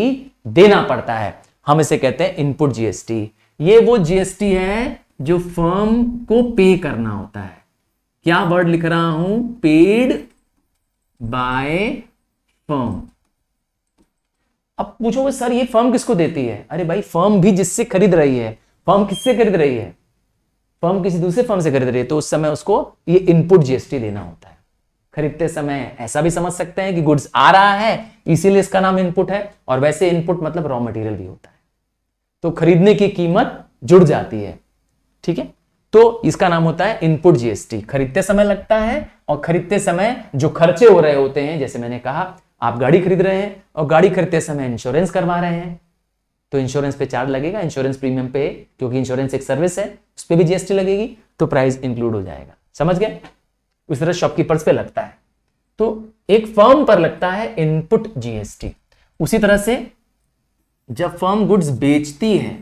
[SPEAKER 1] देना पड़ता है हम इसे कहते हैं इनपुट जीएसटी ये वो जीएसटी है जो फर्म को पे करना होता है क्या वर्ड लिख रहा हूं पेड बाय फर्म अब पूछोगे सर ये फर्म किसको देती है अरे भाई फर्म भी जिससे खरीद रही है फर्म किससे खरीद रही है फर्म किसी दूसरे फर्म से खरीद रही है तो उस समय उसको ये इनपुट जीएसटी देना होता है खरीदते समय ऐसा भी समझ सकते हैं कि गुड्स आ रहा है इसीलिए इसका नाम इनपुट है और वैसे इनपुट मतलब रॉ मटेरियल भी होता है तो खरीदने की कीमत जुड़ जाती है ठीक है तो इसका नाम होता है इनपुट जीएसटी खरीदते समय लगता है और खरीदते समय जो खर्चे हो रहे होते हैं जैसे मैंने कहा आप गाड़ी खरीद रहे हैं और गाड़ी खरीदते समय इंश्योरेंस करवा रहे हैं तो इंश्योरेंस पे चार्ज लगेगा इंश्योरेंस प्रीमियम पे क्योंकि इंश्योरेंस एक सर्विस है उस पर भी जीएसटी लगेगी तो प्राइस इंक्लूड हो जाएगा समझ गए उस तरह शॉपकीपर्स पे लगता है तो एक फर्म पर लगता है इनपुट जीएसटी उसी तरह से जब फर्म गुड्स बेचती है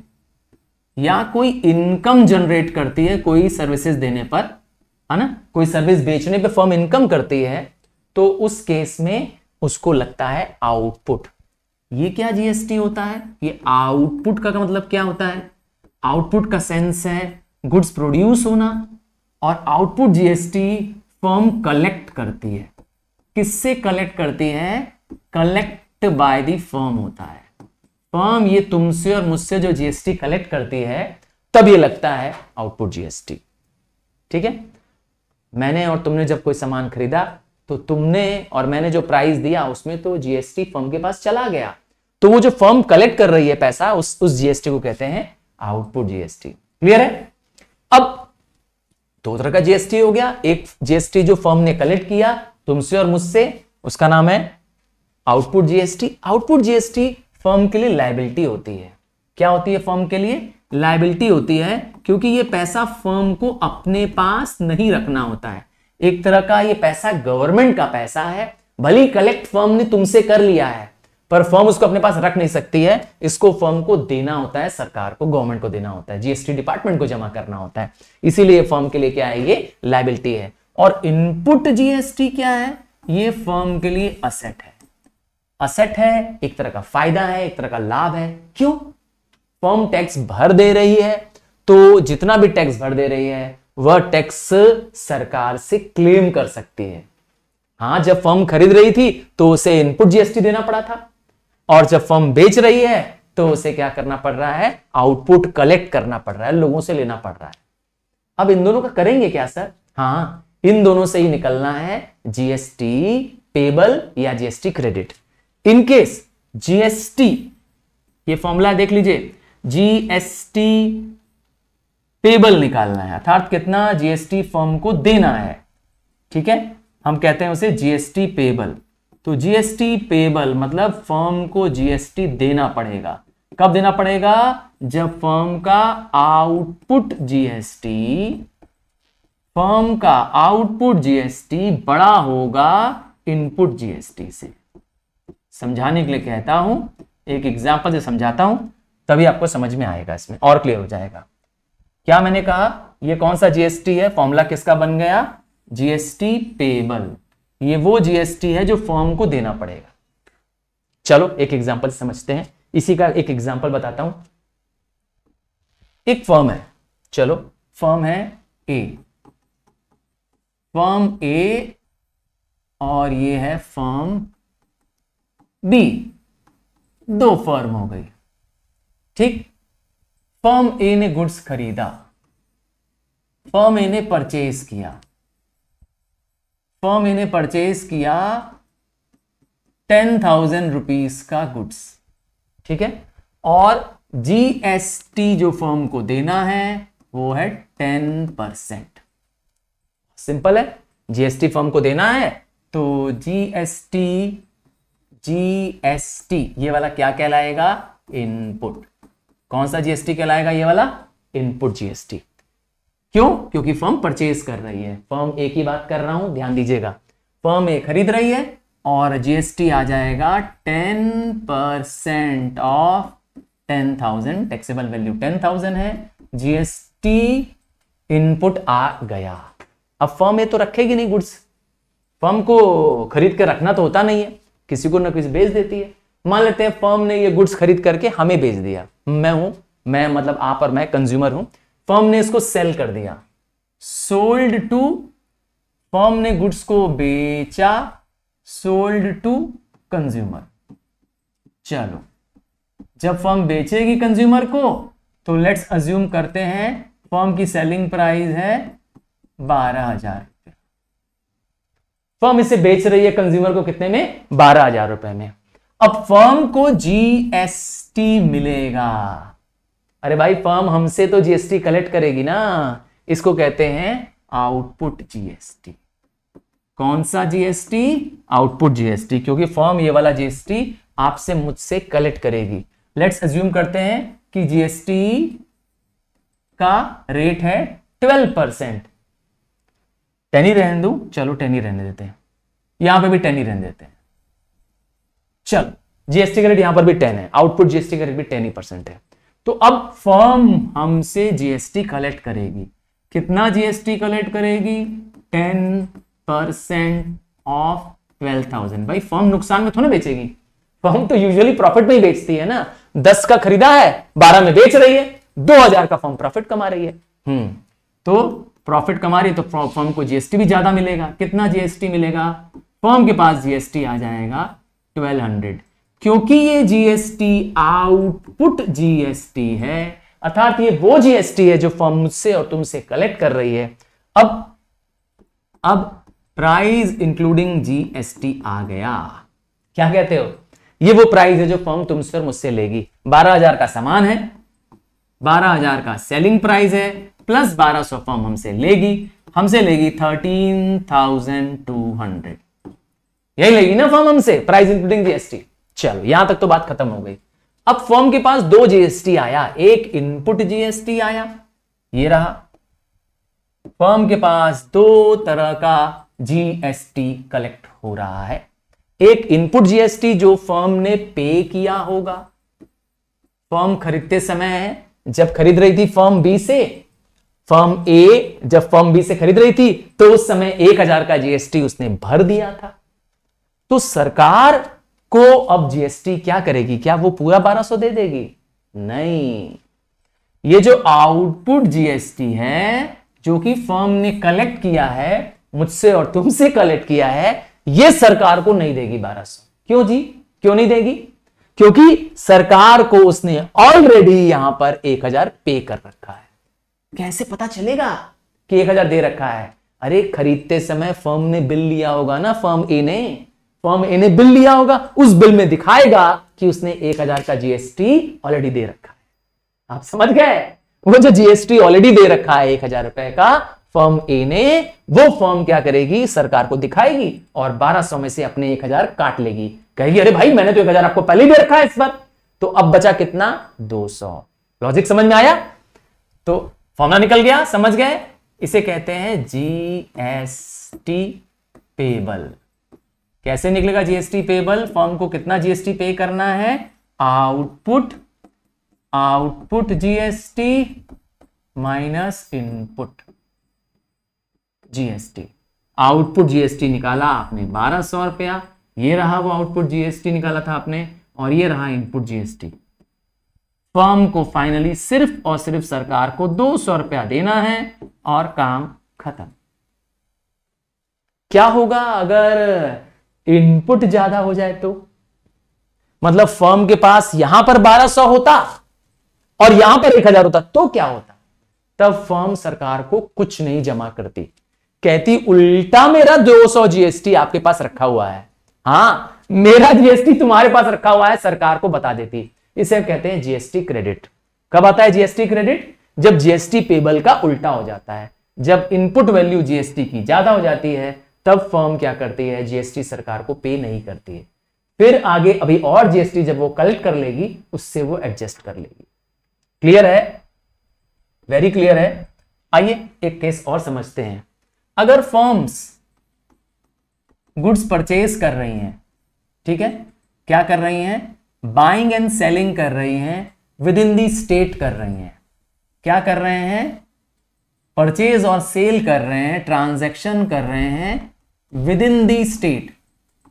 [SPEAKER 1] या हाँ। कोई इनकम जनरेट करती है कोई सर्विसेज देने पर है ना कोई सर्विस बेचने पे फर्म इनकम करती है तो उस केस में उसको लगता है आउटपुट ये क्या जीएसटी होता है ये आउटपुट का, का मतलब क्या होता है आउटपुट का सेंस है गुड्स प्रोड्यूस होना और आउटपुट जीएसटी फर्म कलेक्ट करती है किससे कलेक्ट करती है कलेक्ट बाय दी फर्म होता है फर्म ये तुमसे और मुझसे जो जीएसटी कलेक्ट करती है तब ये लगता है आउटपुट जीएसटी ठीक है मैंने और तुमने जब कोई सामान खरीदा तो तुमने और मैंने जो प्राइस दिया उसमें तो जीएसटी फर्म के पास चला गया तो वो जो फर्म कलेक्ट कर रही है पैसा उस उस जीएसटी को कहते हैं आउटपुट जीएसटी क्लियर है अब दो तरह का जीएसटी हो गया एक जीएसटी जो फर्म ने कलेक्ट किया तुमसे और मुझसे उसका नाम है output GST output GST firm के लिए लाइबिलिटी होती है क्या होती है फर्म के लिए लाइबिलिटी होती है क्योंकि ये पैसा फर्म को अपने पास नहीं रखना होता है एक तरह का ये पैसा गवर्नमेंट का पैसा है भली कलेक्ट फर्म ने तुमसे कर लिया है पर फर्म उसको अपने पास रख नहीं सकती है इसको फर्म को देना होता है सरकार को गवर्नमेंट को देना होता है जीएसटी डिपार्टमेंट को जमा करना होता है इसीलिए फर्म के लिए क्या है ये लाइबिलिटी है और इनपुट जीएसटी क्या है ये फर्म के लिए असेट है असेट है एक तरह का फायदा है एक तरह का लाभ है क्यों फर्म टैक्स भर दे रही है तो जितना भी टैक्स भर दे रही है वह टैक्स सरकार से क्लेम कर सकती है हाँ जब फर्म खरीद रही थी तो उसे इनपुट जीएसटी देना पड़ा था और जब फर्म बेच रही है तो उसे क्या करना पड़ रहा है आउटपुट कलेक्ट करना पड़ रहा है लोगों से लेना पड़ रहा है अब इन दोनों का करेंगे क्या सर हाँ इन दोनों से ही निकलना है जीएसटी पेबल या जीएसटी क्रेडिट इनकेस जीएसटी ये फॉर्मूला देख लीजिए जीएसटी पेबल निकालना है अर्थात कितना जीएसटी फॉर्म को देना है ठीक है हम कहते हैं उसे जीएसटी पेबल तो जीएसटी पेबल मतलब फॉर्म को जीएसटी देना पड़ेगा कब देना पड़ेगा जब फॉर्म का आउटपुट जीएसटी फॉर्म का आउटपुट जीएसटी बड़ा होगा इनपुट जीएसटी से समझाने के लिए कहता हूं एक एग्जाम्पल से समझाता हूं तभी आपको समझ में आएगा इसमें और क्लियर हो जाएगा क्या मैंने कहा ये कौन सा जीएसटी है फॉर्मूला किसका बन गया जीएसटी पेबल ये वो जीएसटी है जो फॉर्म को देना पड़ेगा चलो एक एग्जाम्पल समझते हैं इसी का एक एग्जाम्पल बताता हूं एक फॉर्म है चलो फॉर्म है ए फॉर्म ए और ये है फॉर्म बी दो फर्म हो गई ठीक फर्म ए ने गुड्स खरीदा फर्म ए ने परचेज किया फर्म ए ने परचेज किया टेन थाउजेंड रुपीज का गुड्स ठीक है और जीएसटी जो फर्म को देना है वो है टेन परसेंट सिंपल है जीएसटी फर्म को देना है तो जीएसटी जीएसटी ये वाला क्या कहलाएगा इनपुट कौन सा जीएसटी कहलाएगा ये वाला इनपुट जीएसटी क्यों क्योंकि फर्म परचेज कर रही है फर्म ए की बात कर रहा हूं ध्यान दीजिएगा फर्म ए खरीद रही है और जीएसटी आ जाएगा ten percent of ten thousand taxable value ten thousand है जीएसटी इनपुट आ गया अब फर्म ए तो रखेगी नहीं गुड्स फर्म को खरीद कर रखना तो होता नहीं है किसी को ना किसी बेच देती है मान लेते हैं फर्म ने ये गुड्स खरीद करके हमें बेच दिया मैं हूं मैं मतलब आप और मैं कंज्यूमर हूं फर्म ने इसको सेल कर दिया सोल्ड टू फर्म ने गुड्स को बेचा सोल्ड टू कंज्यूमर चलो जब फर्म बेचेगी कंज्यूमर को तो लेट्स अज्यूम करते हैं फर्म की सेलिंग प्राइस है बारह हजार फर्म इसे बेच रही है कंज्यूमर को कितने में बारह हजार रुपए में अब फर्म को जीएसटी मिलेगा अरे भाई फर्म हमसे तो जीएसटी कलेक्ट करेगी ना इसको कहते हैं आउटपुट जीएसटी कौन सा जीएसटी आउटपुट जीएसटी क्योंकि फर्म ये वाला जीएसटी आपसे मुझसे कलेक्ट करेगी लेट्स एज्यूम करते हैं कि जीएसटी का रेट है ट्वेल्व परसेंट टेन ही रहने दूं चलो टेन ही रहने देते हैं यहां पे भी टेन ही रहने देते हैं चलो जीएसटी का रेट यहां पर भी टेन है आउटपुट जीएसटी का रेट भी टेन ही परसेंट है तो अब फर्म हमसे जीएसटी कलेक्ट करेगी कितना जीएसटी कलेक्ट करेगी ten percent of twelve thousand भाई फर्म नुकसान में थोड़ा बेचेगी फर्म तो यूजुअली प्रॉफिट में ही बेचती है ना दस का खरीदा है बारह में बेच रही है दो हजार का फर्म प्रॉफिट कमा रही है हम्म तो प्रॉफिट कमा रही है तो फर्म को जीएसटी भी ज़्यादा मिलेगा कितना जीएसटी मिलेगा फर्म के पास जीएसटी आ जाएगा 1200 क्योंकि ये जीएसटी आउटपुट जीएसटी है अर्थात ये वो जीएसटी है जो फर्म मुझसे और तुमसे कलेक्ट कर रही है अब अब प्राइस इंक्लूडिंग जीएसटी आ गया क्या कहते हो ये वो प्राइस है जो फर्म तुमसे और मुझसे लेगी बारह हजार का सामान है बारह हजार का सेलिंग प्राइस है प्लस बारह सौ फॉर्म हमसे लेगी हमसे लेगी थर्टीन थाउजेंड टू हंड्रेड यही लेगी ना फॉर्म हमसे प्राइस इंक्लूडिंग जीएसटी चलो यहां तक तो बात खत्म हो गई अब फॉर्म के पास दो जीएसटी आया एक इनपुट जीएसटी आया ये रहा फॉर्म के पास दो तरह का जीएसटी कलेक्ट हो रहा है एक इनपुट जीएसटी जो फर्म ने पे किया होगा फर्म खरीदते समय है जब खरीद रही थी फर्म बी से फर्म ए जब फर्म बी से खरीद रही थी तो उस समय एक हजार का जीएसटी उसने भर दिया था तो सरकार को अब जीएसटी क्या करेगी क्या वो पूरा बारह सौ दे देगी नहीं ये जो आउटपुट जीएसटी है जो कि फर्म ने कलेक्ट किया है मुझसे और तुमसे कलेक्ट किया है ये सरकार को नहीं देगी बारह सौ क्यों जी क्यों नहीं देगी क्योंकि सरकार को उसने ऑलरेडी यहां पर हजार पे कर रखा है कैसे पता चलेगा कि एक हजार दे रखा है अरे खरीदते समय फर्म ने बिल लिया होगा ना फर्म ए ने फर्म ए ने बिल लिया होगा उस बिल में दिखाएगा कि उसने एक हजार का जीएसटी ऑलरेडी दे रखा है आप समझ गए वो जो जीएसटी ऑलरेडी दे रखा है एक हजार रुपए का फर्म ए ने वो फर्म क्या करेगी सरकार को दिखाएगी और बारह सौ में से अपने एक हजार काट लेगी कहेगी अरे भाई मैंने तो एक हजार आपको पहले ही दे रखा है इस बार तो अब बचा कितना दो सौ लॉजिक समझ में आया तो फॉर्मुला निकल गया समझ गए इसे कहते हैं जीएसटी पेबल कैसे निकलेगा जीएसटी पेबल फॉर्म को कितना जीएसटी पे करना है output output GST minus input GST output GST निकाला आपने बारह सौ रुपया ये रहा वो आउटपुट जीएसटी निकाला था आपने और ये रहा इनपुट जीएसटी फर्म को फाइनली सिर्फ और सिर्फ सरकार को दो सौ रुपया देना है और काम खत्म क्या होगा अगर इनपुट ज्यादा हो जाए तो मतलब फर्म के पास यहां पर बारह सौ होता और यहां पर एक हजार होता तो क्या होता तब फर्म सरकार को कुछ नहीं जमा करती कहती उल्टा मेरा 200 जीएसटी आपके पास रखा हुआ है हाँ मेरा जीएसटी तुम्हारे पास रखा हुआ है सरकार को बता देती इसे कहते हैं जीएसटी क्रेडिट कब आता है जीएसटी क्रेडिट जब जीएसटी पेबल का उल्टा हो जाता है जब इनपुट वैल्यू जीएसटी की ज्यादा हो जाती है तब फर्म क्या करती है जीएसटी सरकार को पे नहीं करती है फिर आगे अभी और जीएसटी जब वो कलेक्ट कर लेगी उससे वो एडजस्ट कर लेगी क्लियर है वेरी क्लियर है आइए एक केस और समझते हैं अगर फर्म्स गुड्स परचेज कर रही हैं ठीक है क्या कर रही हैं बाइंग एंड सेलिंग कर रही हैं विद इन दी स्टेट कर रही हैं क्या कर रहे हैं परचेज और सेल कर रहे हैं ट्रांजैक्शन कर रहे हैं within the state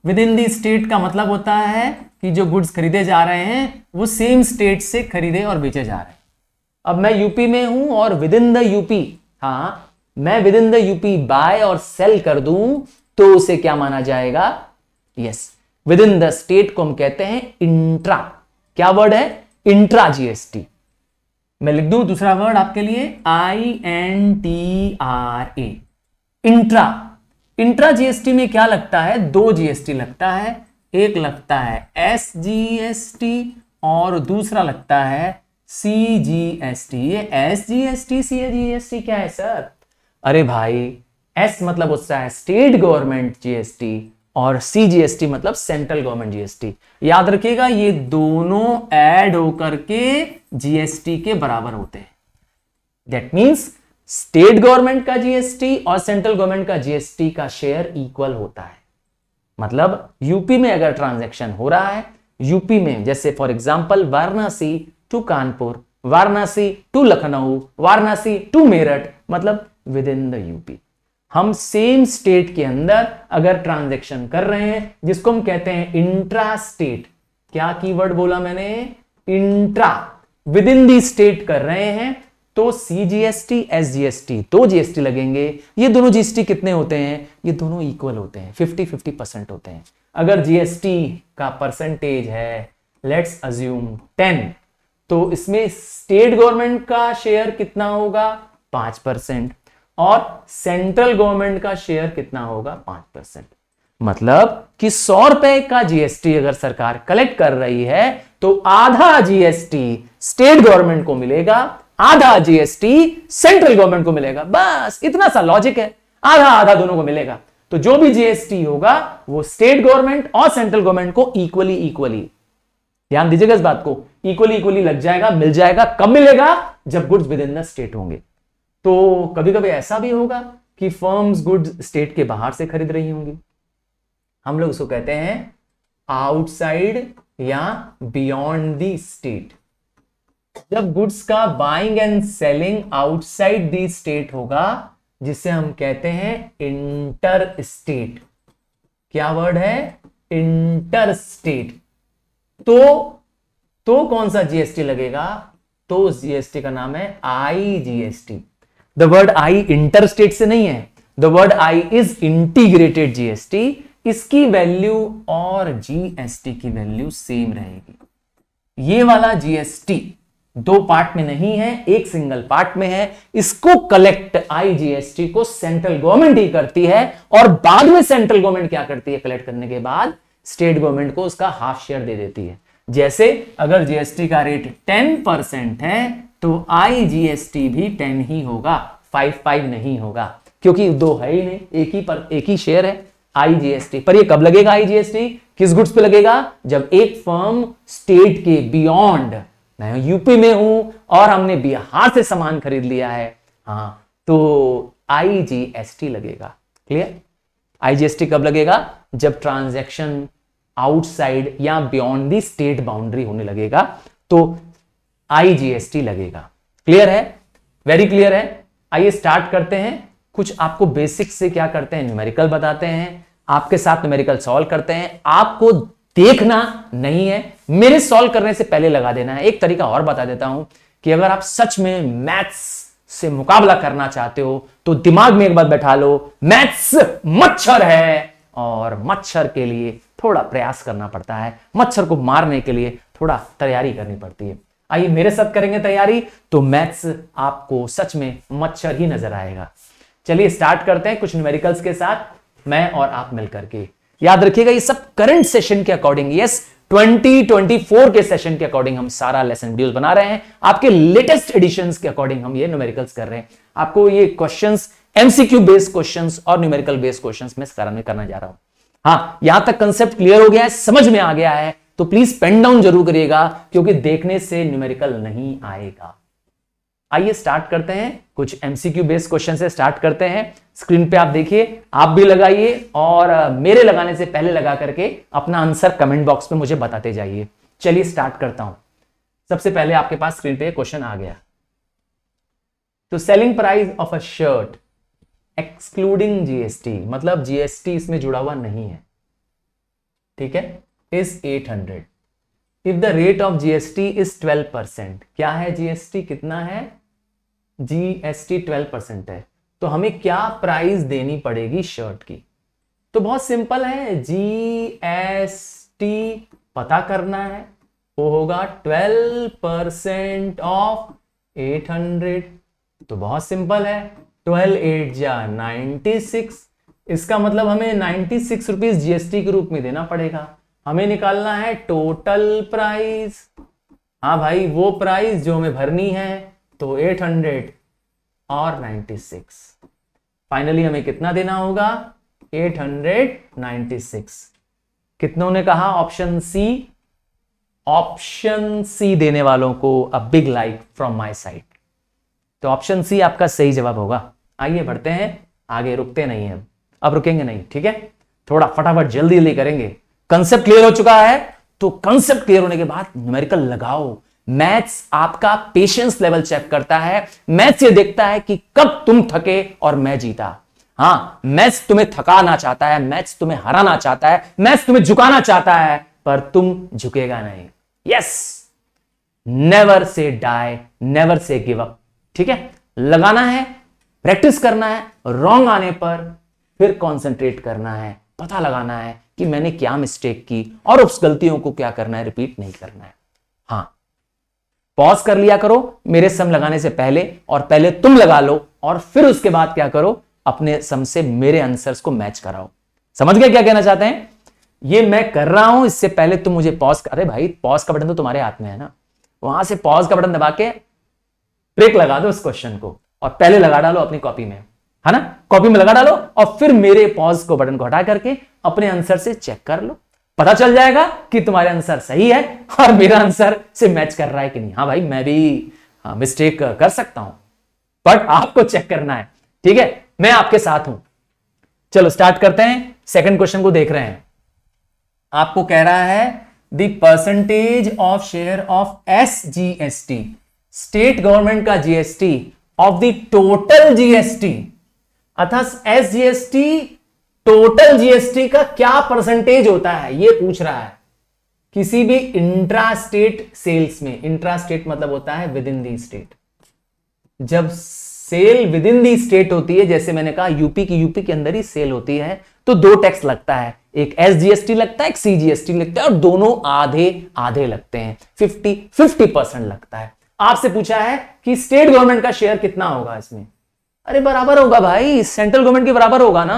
[SPEAKER 1] within the state का मतलब होता है कि जो गुड्स खरीदे जा रहे हैं वो सेम स्टेट से खरीदे और बेचे जा रहे हैं अब मैं यूपी में हूं और विद इन द यूपी हाँ मैं within the UP buy और सेल कर दूं तो उसे क्या माना जाएगा yes yes. Within the state को हम कहते हैं इंट्रा क्या वर्ड है इंट्रा जीएसटी मैं लिख दू दूसरा वर्ड आपके लिए I N T R A intra intra GST में क्या लगता है दो जीएसटी लगता है एक लगता है एस जी एस टी और दूसरा लगता है सी जी एस टी ये S G S T C G S T क्या है सर अरे भाई एस मतलब उसका है स्टेट गवर्नमेंट जीएसटी और सीजीएसटी मतलब सेंट्रल गवर्नमेंट जीएसटी याद रखिएगा ये दोनों ऐड होकर के जीएसटी के बराबर होते हैं दैट मींस स्टेट गवर्नमेंट का जीएसटी और सेंट्रल गवर्नमेंट का जीएसटी का शेयर इक्वल होता है मतलब यूपी में अगर ट्रांजैक्शन हो रहा है यूपी में जैसे for example Varanasi to Kanpur Varanasi to Lucknow Varanasi to Meerut मतलब विद इन द यूपी हम सेम स्टेट के अंदर अगर ट्रांजेक्शन कर रहे हैं जिसको हम कहते हैं इंट्रा स्टेट क्या कीवर्ड बोला मैंने intra within the state कर रहे हैं तो C G S T S G S T दो जीएसटी लगेंगे ये दोनों जीएसटी कितने होते हैं ये दोनों इक्वल होते हैं फिफ्टी फिफ्टी परसेंट होते हैं अगर जीएसटी का परसेंटेज है लेट्स अज्यूम टेन तो इसमें स्टेट गवर्नमेंट का शेयर कितना होगा पांच परसेंट और सेंट्रल गवर्नमेंट का शेयर कितना होगा पांच परसेंट मतलब कि सौ रुपए का जीएसटी अगर सरकार कलेक्ट कर रही है तो आधा जीएसटी स्टेट गवर्नमेंट को मिलेगा आधा जीएसटी सेंट्रल गवर्नमेंट को मिलेगा बस इतना सा लॉजिक है आधा आधा दोनों को मिलेगा तो जो भी जीएसटी होगा वो स्टेट गवर्नमेंट और सेंट्रल गवर्नमेंट को इक्वली इक्वली ध्यान दीजिएगा इस बात को इक्वली इक्वली लग जाएगा मिल जाएगा कब मिलेगा जब goods within the state होंगे तो कभी कभी ऐसा भी होगा कि फर्म्स गुड्स स्टेट के बाहर से खरीद रही होंगी हम लोग उसको कहते हैं आउटसाइड या बियॉन्ड द स्टेट जब गुड्स का buying and selling outside the state होगा जिसे हम कहते हैं इंटर स्टेट क्या वर्ड है इंटर स्टेट तो तो कौन सा जीएसटी लगेगा तो जीएसटी का नाम है IGST the word I state से नहीं है the word I is integrated GST इसकी वैल्यू और जीएसटी की वैल्यू सेम रहेगी ये वाला जीएसटी दो पार्ट में नहीं है एक सिंगल पार्ट में है इसको कलेक्ट आईजीएसटी को सेंट्रल गवर्नमेंट ही करती है और बाद में सेंट्रल गवर्नमेंट क्या करती है कलेक्ट करने के बाद स्टेट गवर्नमेंट को उसका हाफ शेयर दे देती है जैसे अगर जीएसटी का रेट टेन परसेंट है तो आई भी टेन ही होगा फाइव फाइव नहीं होगा क्योंकि दो है ही नहीं एक ही पर एक ही शेयर है आईजीएसटी पर ये कब लगेगा आईजीएसटी किस गुड्स पे लगेगा जब एक फर्म स्टेट के बियॉन्ड मैं यूपी में हूं और हमने बिहार से सामान खरीद लिया है हाँ तो आईजीएसटी लगेगा क्लियर आईजीएसटी कब लगेगा जब ट्रांजेक्शन आउटसाइड या बियॉन्ड दी स्टेट बाउंड्री होने लगेगा तो आईजीएसटी लगेगा क्लियर है वेरी क्लियर है आइए स्टार्ट करते हैं कुछ आपको बेसिक से क्या करते हैं न्यूमेरिकल बताते हैं आपके साथ न्यूमेरिकल सॉल्व करते हैं आपको देखना नहीं है मेरे सॉल्व करने से पहले लगा देना है एक तरीका और बता देता हूं कि अगर आप सच में मैथ्स से मुकाबला करना चाहते हो तो दिमाग में एक बार बैठा लो मैथ्स मच्छर है और मच्छर के लिए थोड़ा प्रयास करना पड़ता है मच्छर को मारने के लिए थोड़ा तैयारी करनी पड़ती है आइए मेरे साथ करेंगे तैयारी तो मैथ्स आपको सच में मच्छर ही नजर आएगा चलिए स्टार्ट करते हैं कुछ न्यूमेरिकल्स के साथ मैं और आप मिलकर के याद रखिएगा ये सब करंट सेशन के अकॉर्डिंग यस 2024 के सेशन के अकॉर्डिंग हम सारा लेसन वीडियोस बना रहे हैं आपके लेटेस्ट एडिशन के अकॉर्डिंग हम ये न्यूमेरिकल्स कर रहे हैं आपको ये क्वेश्चन एमसीक्यू बेस्ड क्वेश्चन और न्यूमेरिकल बेस्ड क्वेश्चन में सारा में करना जा रहा हूं हाँ यहां तक कंसेप्ट क्लियर हो गया है समझ में आ गया है तो प्लीज पेन डाउन जरूर करिएगा क्योंकि देखने से न्यूमेरिकल नहीं आएगा आइए स्टार्ट करते हैं कुछ एमसीक्यू बेस्ड क्वेश्चन से स्टार्ट करते हैं स्क्रीन पे आप देखिए आप भी लगाइए और मेरे लगाने से पहले लगा करके अपना आंसर कमेंट बॉक्स में मुझे बताते जाइए चलिए स्टार्ट करता हूं सबसे पहले आपके पास स्क्रीन पे क्वेश्चन आ गया तो selling price of a shirt excluding GST मतलब जीएसटी इसमें जुड़ा हुआ नहीं है ठीक है is 800. If the rate of GST is 12%, क्या है GST कितना है GST 12% है तो हमें क्या प्राइस देनी पड़ेगी शर्ट की तो बहुत सिंपल है जीएसटी पता करना है वो होगा 12 परसेंट ऑफ 800 तो बहुत सिंपल है 12 एट जा 96 इसका मतलब हमें 96 सिक्स रुपीज जीएसटी के रूप में देना पड़ेगा हमें निकालना है टोटल प्राइस हाँ भाई वो प्राइस जो हमें भरनी है तो 800 और 96 फाइनली हमें कितना देना होगा 896 कितनों ने कहा ऑप्शन सी ऑप्शन सी देने वालों को a big like from my side तो ऑप्शन सी आपका सही जवाब होगा आइए बढ़ते हैं आगे रुकते नहीं हम अब रुकेंगे नहीं ठीक है थोड़ा फटाफट जल्दी जल्दी करेंगे कंसेप्ट क्लियर हो चुका है तो कंसेप्ट क्लियर होने के बाद न्यूमेरिकल लगाओ मैथ्स आपका पेशेंस लेवल चेक करता है मैथ्स ये देखता है कि कब तुम थके और मैं जीता हाँ मैथ्स तुम्हें थकाना चाहता है मैथ्स तुम्हें हराना चाहता है मैथ्स तुम्हें झुकाना चाहता है पर तुम झुकेगा नहीं yes never say die never say give up ठीक है लगाना है प्रैक्टिस करना है रॉन्ग आने पर फिर कॉन्सेंट्रेट करना है पता लगाना है कि मैंने क्या मिस्टेक की और उस गलतियों को क्या करना है रिपीट नहीं करना है हां पॉज कर लिया करो मेरे सम लगाने से पहले और पहले तुम लगा लो और फिर उसके बाद क्या करो अपने सम से मेरे आंसर्स को मैच कराओ समझ गए क्या कहना चाहते हैं ये मैं कर रहा हूं इससे पहले तुम मुझे पॉज अरे भाई पॉज का बटन तो तुम्हारे हाथ में है ना वहां से पॉज का बटन दबा के ब्रेक लगा दो उस क्वेश्चन को और पहले लगा डालो अपनी कॉपी में है ना कॉपी में लगा डालो और फिर मेरे पॉज को बटन को हटा करके अपने आंसर से चेक कर लो पता चल जाएगा कि तुम्हारे आंसर सही है और मेरा आंसर से मैच कर रहा है कि नहीं हाँ भाई मैं भी हाँ, मिस्टेक कर सकता हूं बट आपको चेक करना है ठीक है मैं आपके साथ हूं चलो स्टार्ट करते हैं सेकंड क्वेश्चन को देख रहे हैं आपको कह रहा है the percentage of share of S G S T state government का GST of the total GST अर्थात एस जीएसटी टोटल जीएसटी का क्या परसेंटेज होता है ये पूछ रहा है किसी भी इंट्रा स्टेट सेल्स में इंट्रा स्टेट मतलब होता है विद इन दी स्टेट जब sale within the state होती है जैसे मैंने कहा यूपी की यूपी के अंदर ही सेल होती है तो दो टैक्स लगता है एक एस जीएसटी लगता है एक सी जीएसटी लगता है और दोनों आधे आधे लगते हैं फिफ्टी फिफ्टी परसेंट लगता है आपसे पूछा है कि स्टेट गवर्नमेंट का शेयर कितना होगा इसमें अरे बराबर होगा भाई सेंट्रल गवर्नमेंट के बराबर होगा ना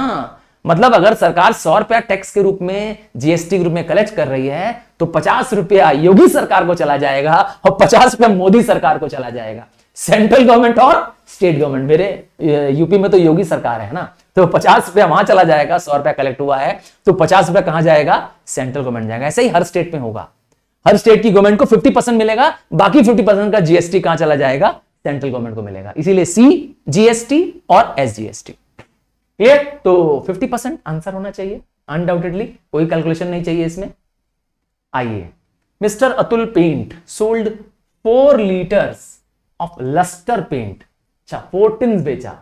[SPEAKER 1] मतलब अगर सरकार सौ रुपया टैक्स के रूप में जीएसटी के रूप में कलेक्ट कर रही है तो पचास रुपया योगी सरकार को चला जाएगा और पचास रुपया मोदी सरकार को चला जाएगा सेंट्रल गवर्नमेंट और स्टेट गवर्नमेंट मेरे यूपी में तो योगी सरकार है ना तो पचास रुपया वहां चला जाएगा सौ रुपया कलेक्ट हुआ है तो पचास रुपया कहां जाएगा सेंट्रल गवर्नमेंट जाएगा ऐसे ही हर स्टेट में होगा हर स्टेट की गवर्नमेंट को फिफ्टी परसेंट मिलेगा बाकी फिफ्टी परसेंट का जीएसटी कहां चला जाएगा सेंट्रल गवर्नमेंट को मिलेगा इसीलिए सी जीएसटी और एस जीएसटी क्लियर तो 50 परसेंट आंसर होना चाहिए अनडाउटेडली कोई कैलकुलेशन नहीं चाहिए इसमें आइए mister Atul paint sold four litres of lustre paint अच्छा फोर्टीन बेचा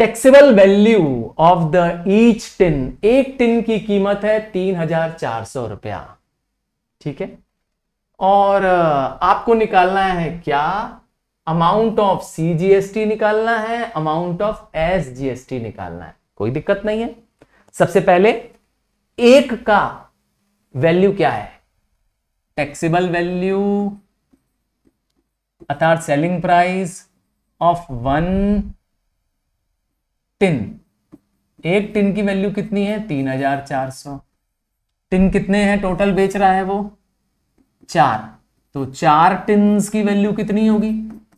[SPEAKER 1] taxable value of the each tin एक टिन की कीमत है तीन हजार चार सौ रुपया ठीक है और आपको निकालना है क्या amount of C G S T निकालना है amount of S G S T निकालना है कोई दिक्कत नहीं है सबसे पहले एक का वैल्यू क्या है टैक्सेबल वैल्यू अर्थात selling price of one tin एक टिन की वैल्यू कितनी है तीन हजार चार सौ टिन कितने हैं टोटल बेच रहा है वो चार तो चार टिन्स की वैल्यू कितनी होगी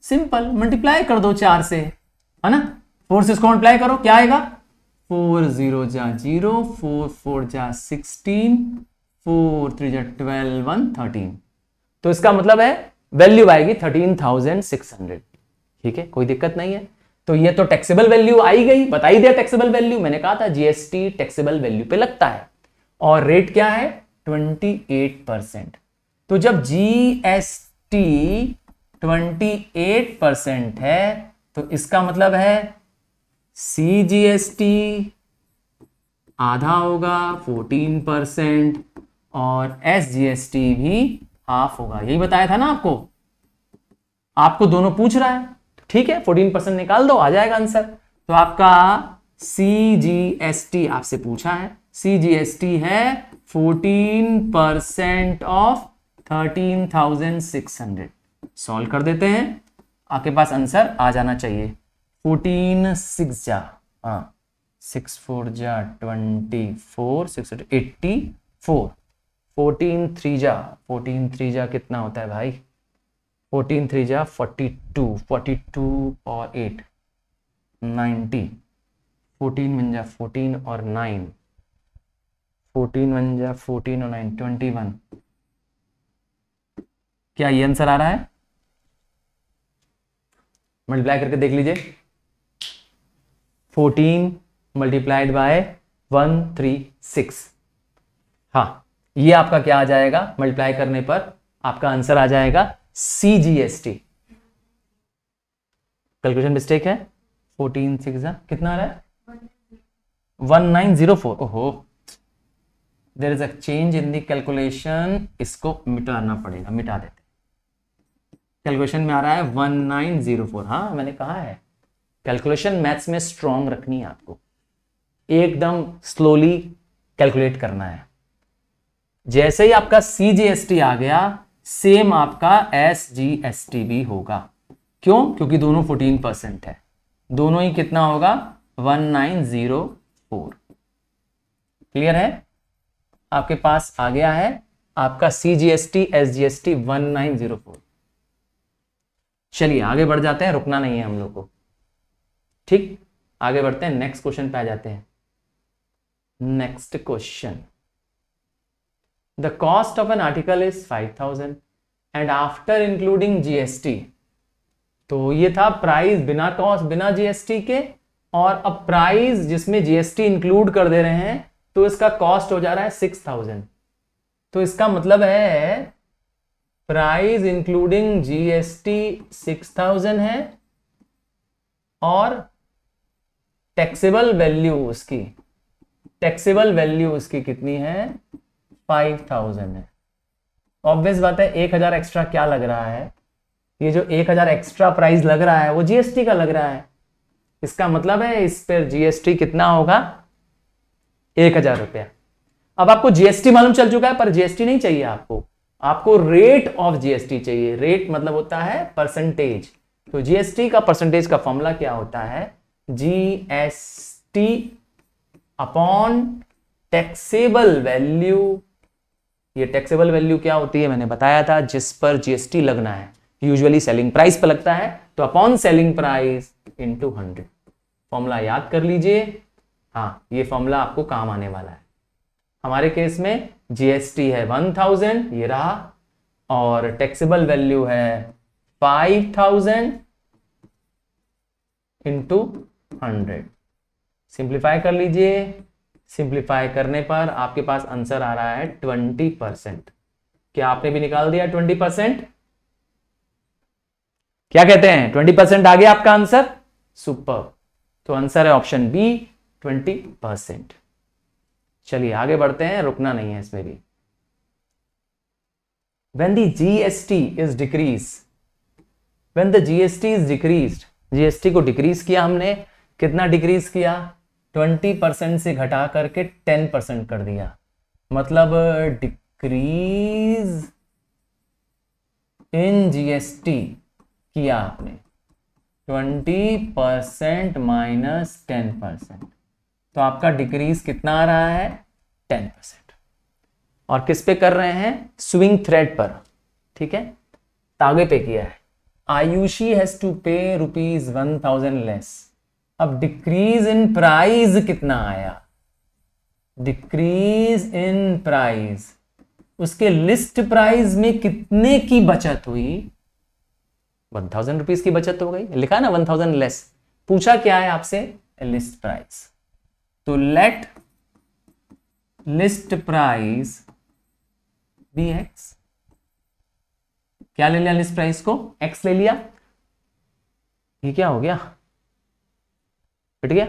[SPEAKER 1] सिंपल मल्टीप्लाई कर दो चार से है ना फोर से इसको मल्टीप्लाई करो क्या आएगा फोर जीरो जा जीरो फोर फोर जा सिक्सटीन फोर थ्री जा ट्वेल्व वन थर्टीन तो इसका मतलब है वैल्यू आएगी थर्टीन थाउजेंड सिक्स हंड्रेड ठीक है कोई दिक्कत नहीं है तो ये तो टैक्सेबल वैल्यू आई गई बताई दिया टैक्सेबल वैल्यू मैंने कहा था जीएसटी टैक्सेबल वैल्यू पे लगता है और रेट क्या है ट्वेंटी एट परसेंट तो जब जीएसटी 28 परसेंट है तो इसका मतलब है सी जी एस टी आधा होगा 14 परसेंट और एस जी एस टी भी हाफ होगा यही बताया था ना आपको आपको दोनों पूछ रहा है तो ठीक है 14 परसेंट निकाल दो आ जाएगा आंसर तो आपका सी जी एस टी आपसे पूछा है सी जी एस टी है 14 percent of thirteen thousand six hundred solve कर देते हैं आपके पास आंसर आ जाना चाहिए फोर्टीन सिक्स जा हाँ सिक्स फोर जा twenty four six eighty four fourteen three जा फोर्टीन थ्री जा कितना होता है भाई फोर्टीन थ्री जा फोर्टी टू फोर्टी टू और एट नाइन्टी फोर्टीन वन जा फोर्टीन और नाइन फोर्टीन वन जा फोर्टीन और नाइन ट्वेंटी वन क्या ये आंसर आ रहा है मल्टीप्लाई करके देख लीजिए fourteen multiplied by one three six हाँ ये आपका क्या आ जाएगा मल्टीप्लाई करने पर आपका आंसर आ जाएगा C G S T calculation mistake है फोर्टीन सिक्स हाँ। कितना आ रहा है वन नाइन जीरो फोर ओहो there is a change in the calculation इसको मिटाना पड़ेगा मिटा देते कैलकुलेशन में आ रहा है वन नाइन जीरो फोर हाँ मैंने कहा है कैलकुलेशन मैथ्स में स्ट्रांग रखनी है आपको एकदम स्लोली कैलकुलेट करना है जैसे ही आपका सी जी एस टी आ गया सेम आपका एस जी एस टी भी होगा क्यों क्योंकि दोनों फोर्टीन परसेंट है दोनों ही कितना होगा one nine zero four clear है आपके पास आ गया है आपका C G S T S G S T one nine zero four चलिए आगे बढ़ जाते हैं रुकना नहीं है हम लोग को ठीक आगे बढ़ते हैं नेक्स्ट क्वेश्चन पे आ जाते हैं next question cost of an article is five thousand and after including GST तो ये था प्राइस बिना कॉस्ट बिना जीएसटी के और अब प्राइस जिसमें जीएसटी इंक्लूड कर दे रहे हैं तो इसका कॉस्ट हो जा रहा है सिक्स थाउजेंड तो इसका मतलब है price including GST six thousand है और टैक्सेबल वैल्यू उसकी टैक्सेबल वैल्यू उसकी कितनी है फाइव थाउजेंड है ऑब्वियस बात है एक हजार एक्स्ट्रा क्या लग रहा है ये जो एक हजार एक्स्ट्रा प्राइस लग रहा है वो जीएसटी का लग रहा है इसका मतलब है इस पर जीएसटी कितना होगा एक हजार रुपया अब आपको जीएसटी मालूम चल चुका है पर जीएसटी नहीं चाहिए आपको आपको रेट ऑफ जीएसटी चाहिए रेट मतलब होता है परसेंटेज तो जीएसटी का परसेंटेज का फॉर्मूला क्या होता है जीएसटी अपॉन टैक्सेबल वैल्यू ये टैक्सेबल वैल्यू क्या होती है मैंने बताया था जिस पर जीएसटी लगना है यूजुअली सेलिंग प्राइस पर लगता है तो upon selling price into hundred formula याद कर लीजिए हाँ ये फॉर्मूला आपको काम आने वाला है हमारे केस में जीएसटी है वन थाउजेंड ये रहा और टैक्सेबल वैल्यू है five thousand into hundred simplify कर लीजिए सिंप्लीफाई करने पर आपके पास आंसर आ रहा है ट्वेंटी परसेंट क्या आपने भी निकाल दिया ट्वेंटी परसेंट क्या कहते हैं ट्वेंटी परसेंट आ गया आपका आंसर सुपर तो आंसर है ऑप्शन बी ट्वेंटी परसेंट चलिए आगे बढ़ते हैं रुकना नहीं है इसमें भी when the GST is decreased when the GST is decrease GST को डिक्रीज किया हमने कितना डिक्रीज किया 20 परसेंट से घटा करके 10 परसेंट कर दिया मतलब डिक्रीज इन जीएसटी किया आपने 20 परसेंट माइनस टेन परसेंट तो आपका डिक्रीज कितना आ रहा है टेन परसेंट और किस पे कर रहे हैं स्विंग थ्रेड पर ठीक है तागे तो पे किया है Ayushi has to pay rupees one thousand less अब डिक्रीज इन प्राइस कितना आया डिक्रीज इन प्राइस उसके लिस्ट प्राइस में कितने की बचत हुई वन थाउजेंड रुपीज की बचत हो गई लिखा ना वन थाउजेंड लेस पूछा क्या है आपसे लिस्ट प्राइस तो let list price be X क्या ले लिया लिस्ट प्राइस को एक्स ले लिया ये क्या हो गया फिट गया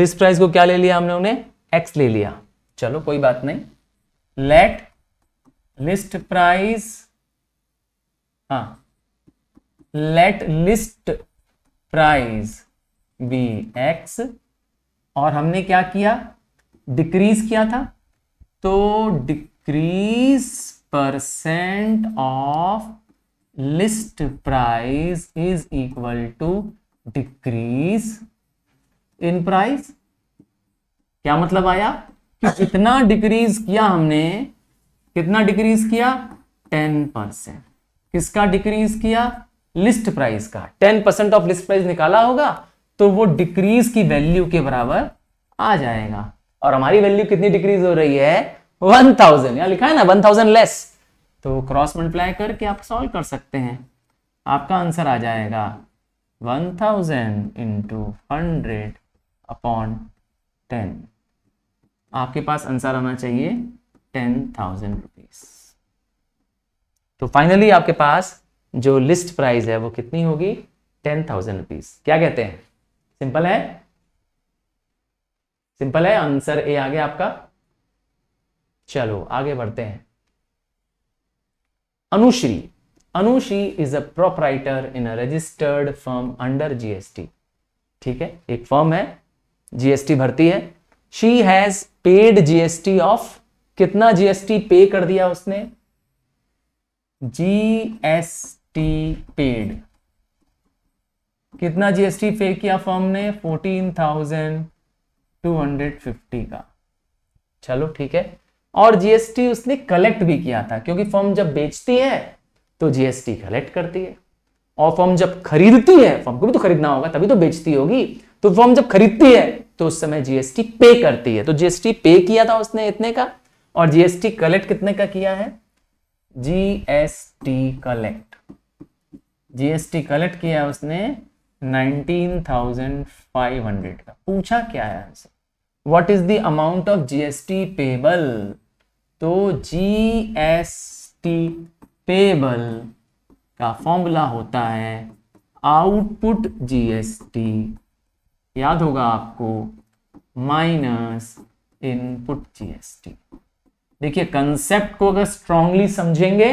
[SPEAKER 1] लिस्ट प्राइस को क्या ले लिया हमने उन्हें एक्स ले लिया चलो कोई बात नहीं लेट लिस्ट प्राइस हाँ let list price be X और हमने क्या किया डिक्रीज किया था तो decrease percent of list price is equal to decrease in price क्या मतलब आया कि कितना डिक्रीज किया हमने कितना डिक्रीज किया टेन परसेंट किसका डिक्रीज किया लिस्ट प्राइस का ten percent of list price निकाला होगा तो वो डिक्रीज की वैल्यू के बराबर आ जाएगा और हमारी वैल्यू कितनी डिक्रीज हो रही है वन थाउजेंड लिखा है ना वन थाउजेंड लेस तो क्रॉस मल्टीप्लाई करके आप सॉल्व कर सकते हैं आपका आंसर आ जाएगा one thousand into hundred upon ten आपके पास आंसर आना चाहिए टेन थाउजेंड रुपीज तो फाइनली आपके पास जो लिस्ट प्राइस है वो कितनी होगी टेन थाउजेंड रुपीज क्या कहते हैं सिंपल है सिंपल है आंसर ए आ गया आपका चलो आगे बढ़ते हैं Anushree Anushree is a proprietor in a registered firm under GST ठीक है एक फर्म है जीएसटी भरती है she has paid GST of कितना जीएसटी पे कर दिया उसने जीएसटी पेड कितना जीएसटी पे किया फर्म ने fourteen thousand two hundred fifty का चलो ठीक है और जीएसटी उसने कलेक्ट भी किया था क्योंकि फर्म जब बेचती है तो जीएसटी कलेक्ट करती है और फर्म जब खरीदती है फर्म को भी तो खरीदना होगा तभी तो बेचती होगी तो फर्म जब खरीदती है तो उस समय जीएसटी पे करती है तो जीएसटी पे किया था उसने इतने का और जीएसटी कलेक्ट कितने का किया है जीएसटी कलेक्ट जीएसटी कलेक्ट किया उसने 19,500 का पूछा क्या है answer what is the amount of GST payable तो जीएसटी पेबल का फॉर्मूला होता है आउटपुट जीएसटी याद होगा आपको माइनस इनपुट जीएसटी देखिए कंसेप्ट को अगर स्ट्रांगली समझेंगे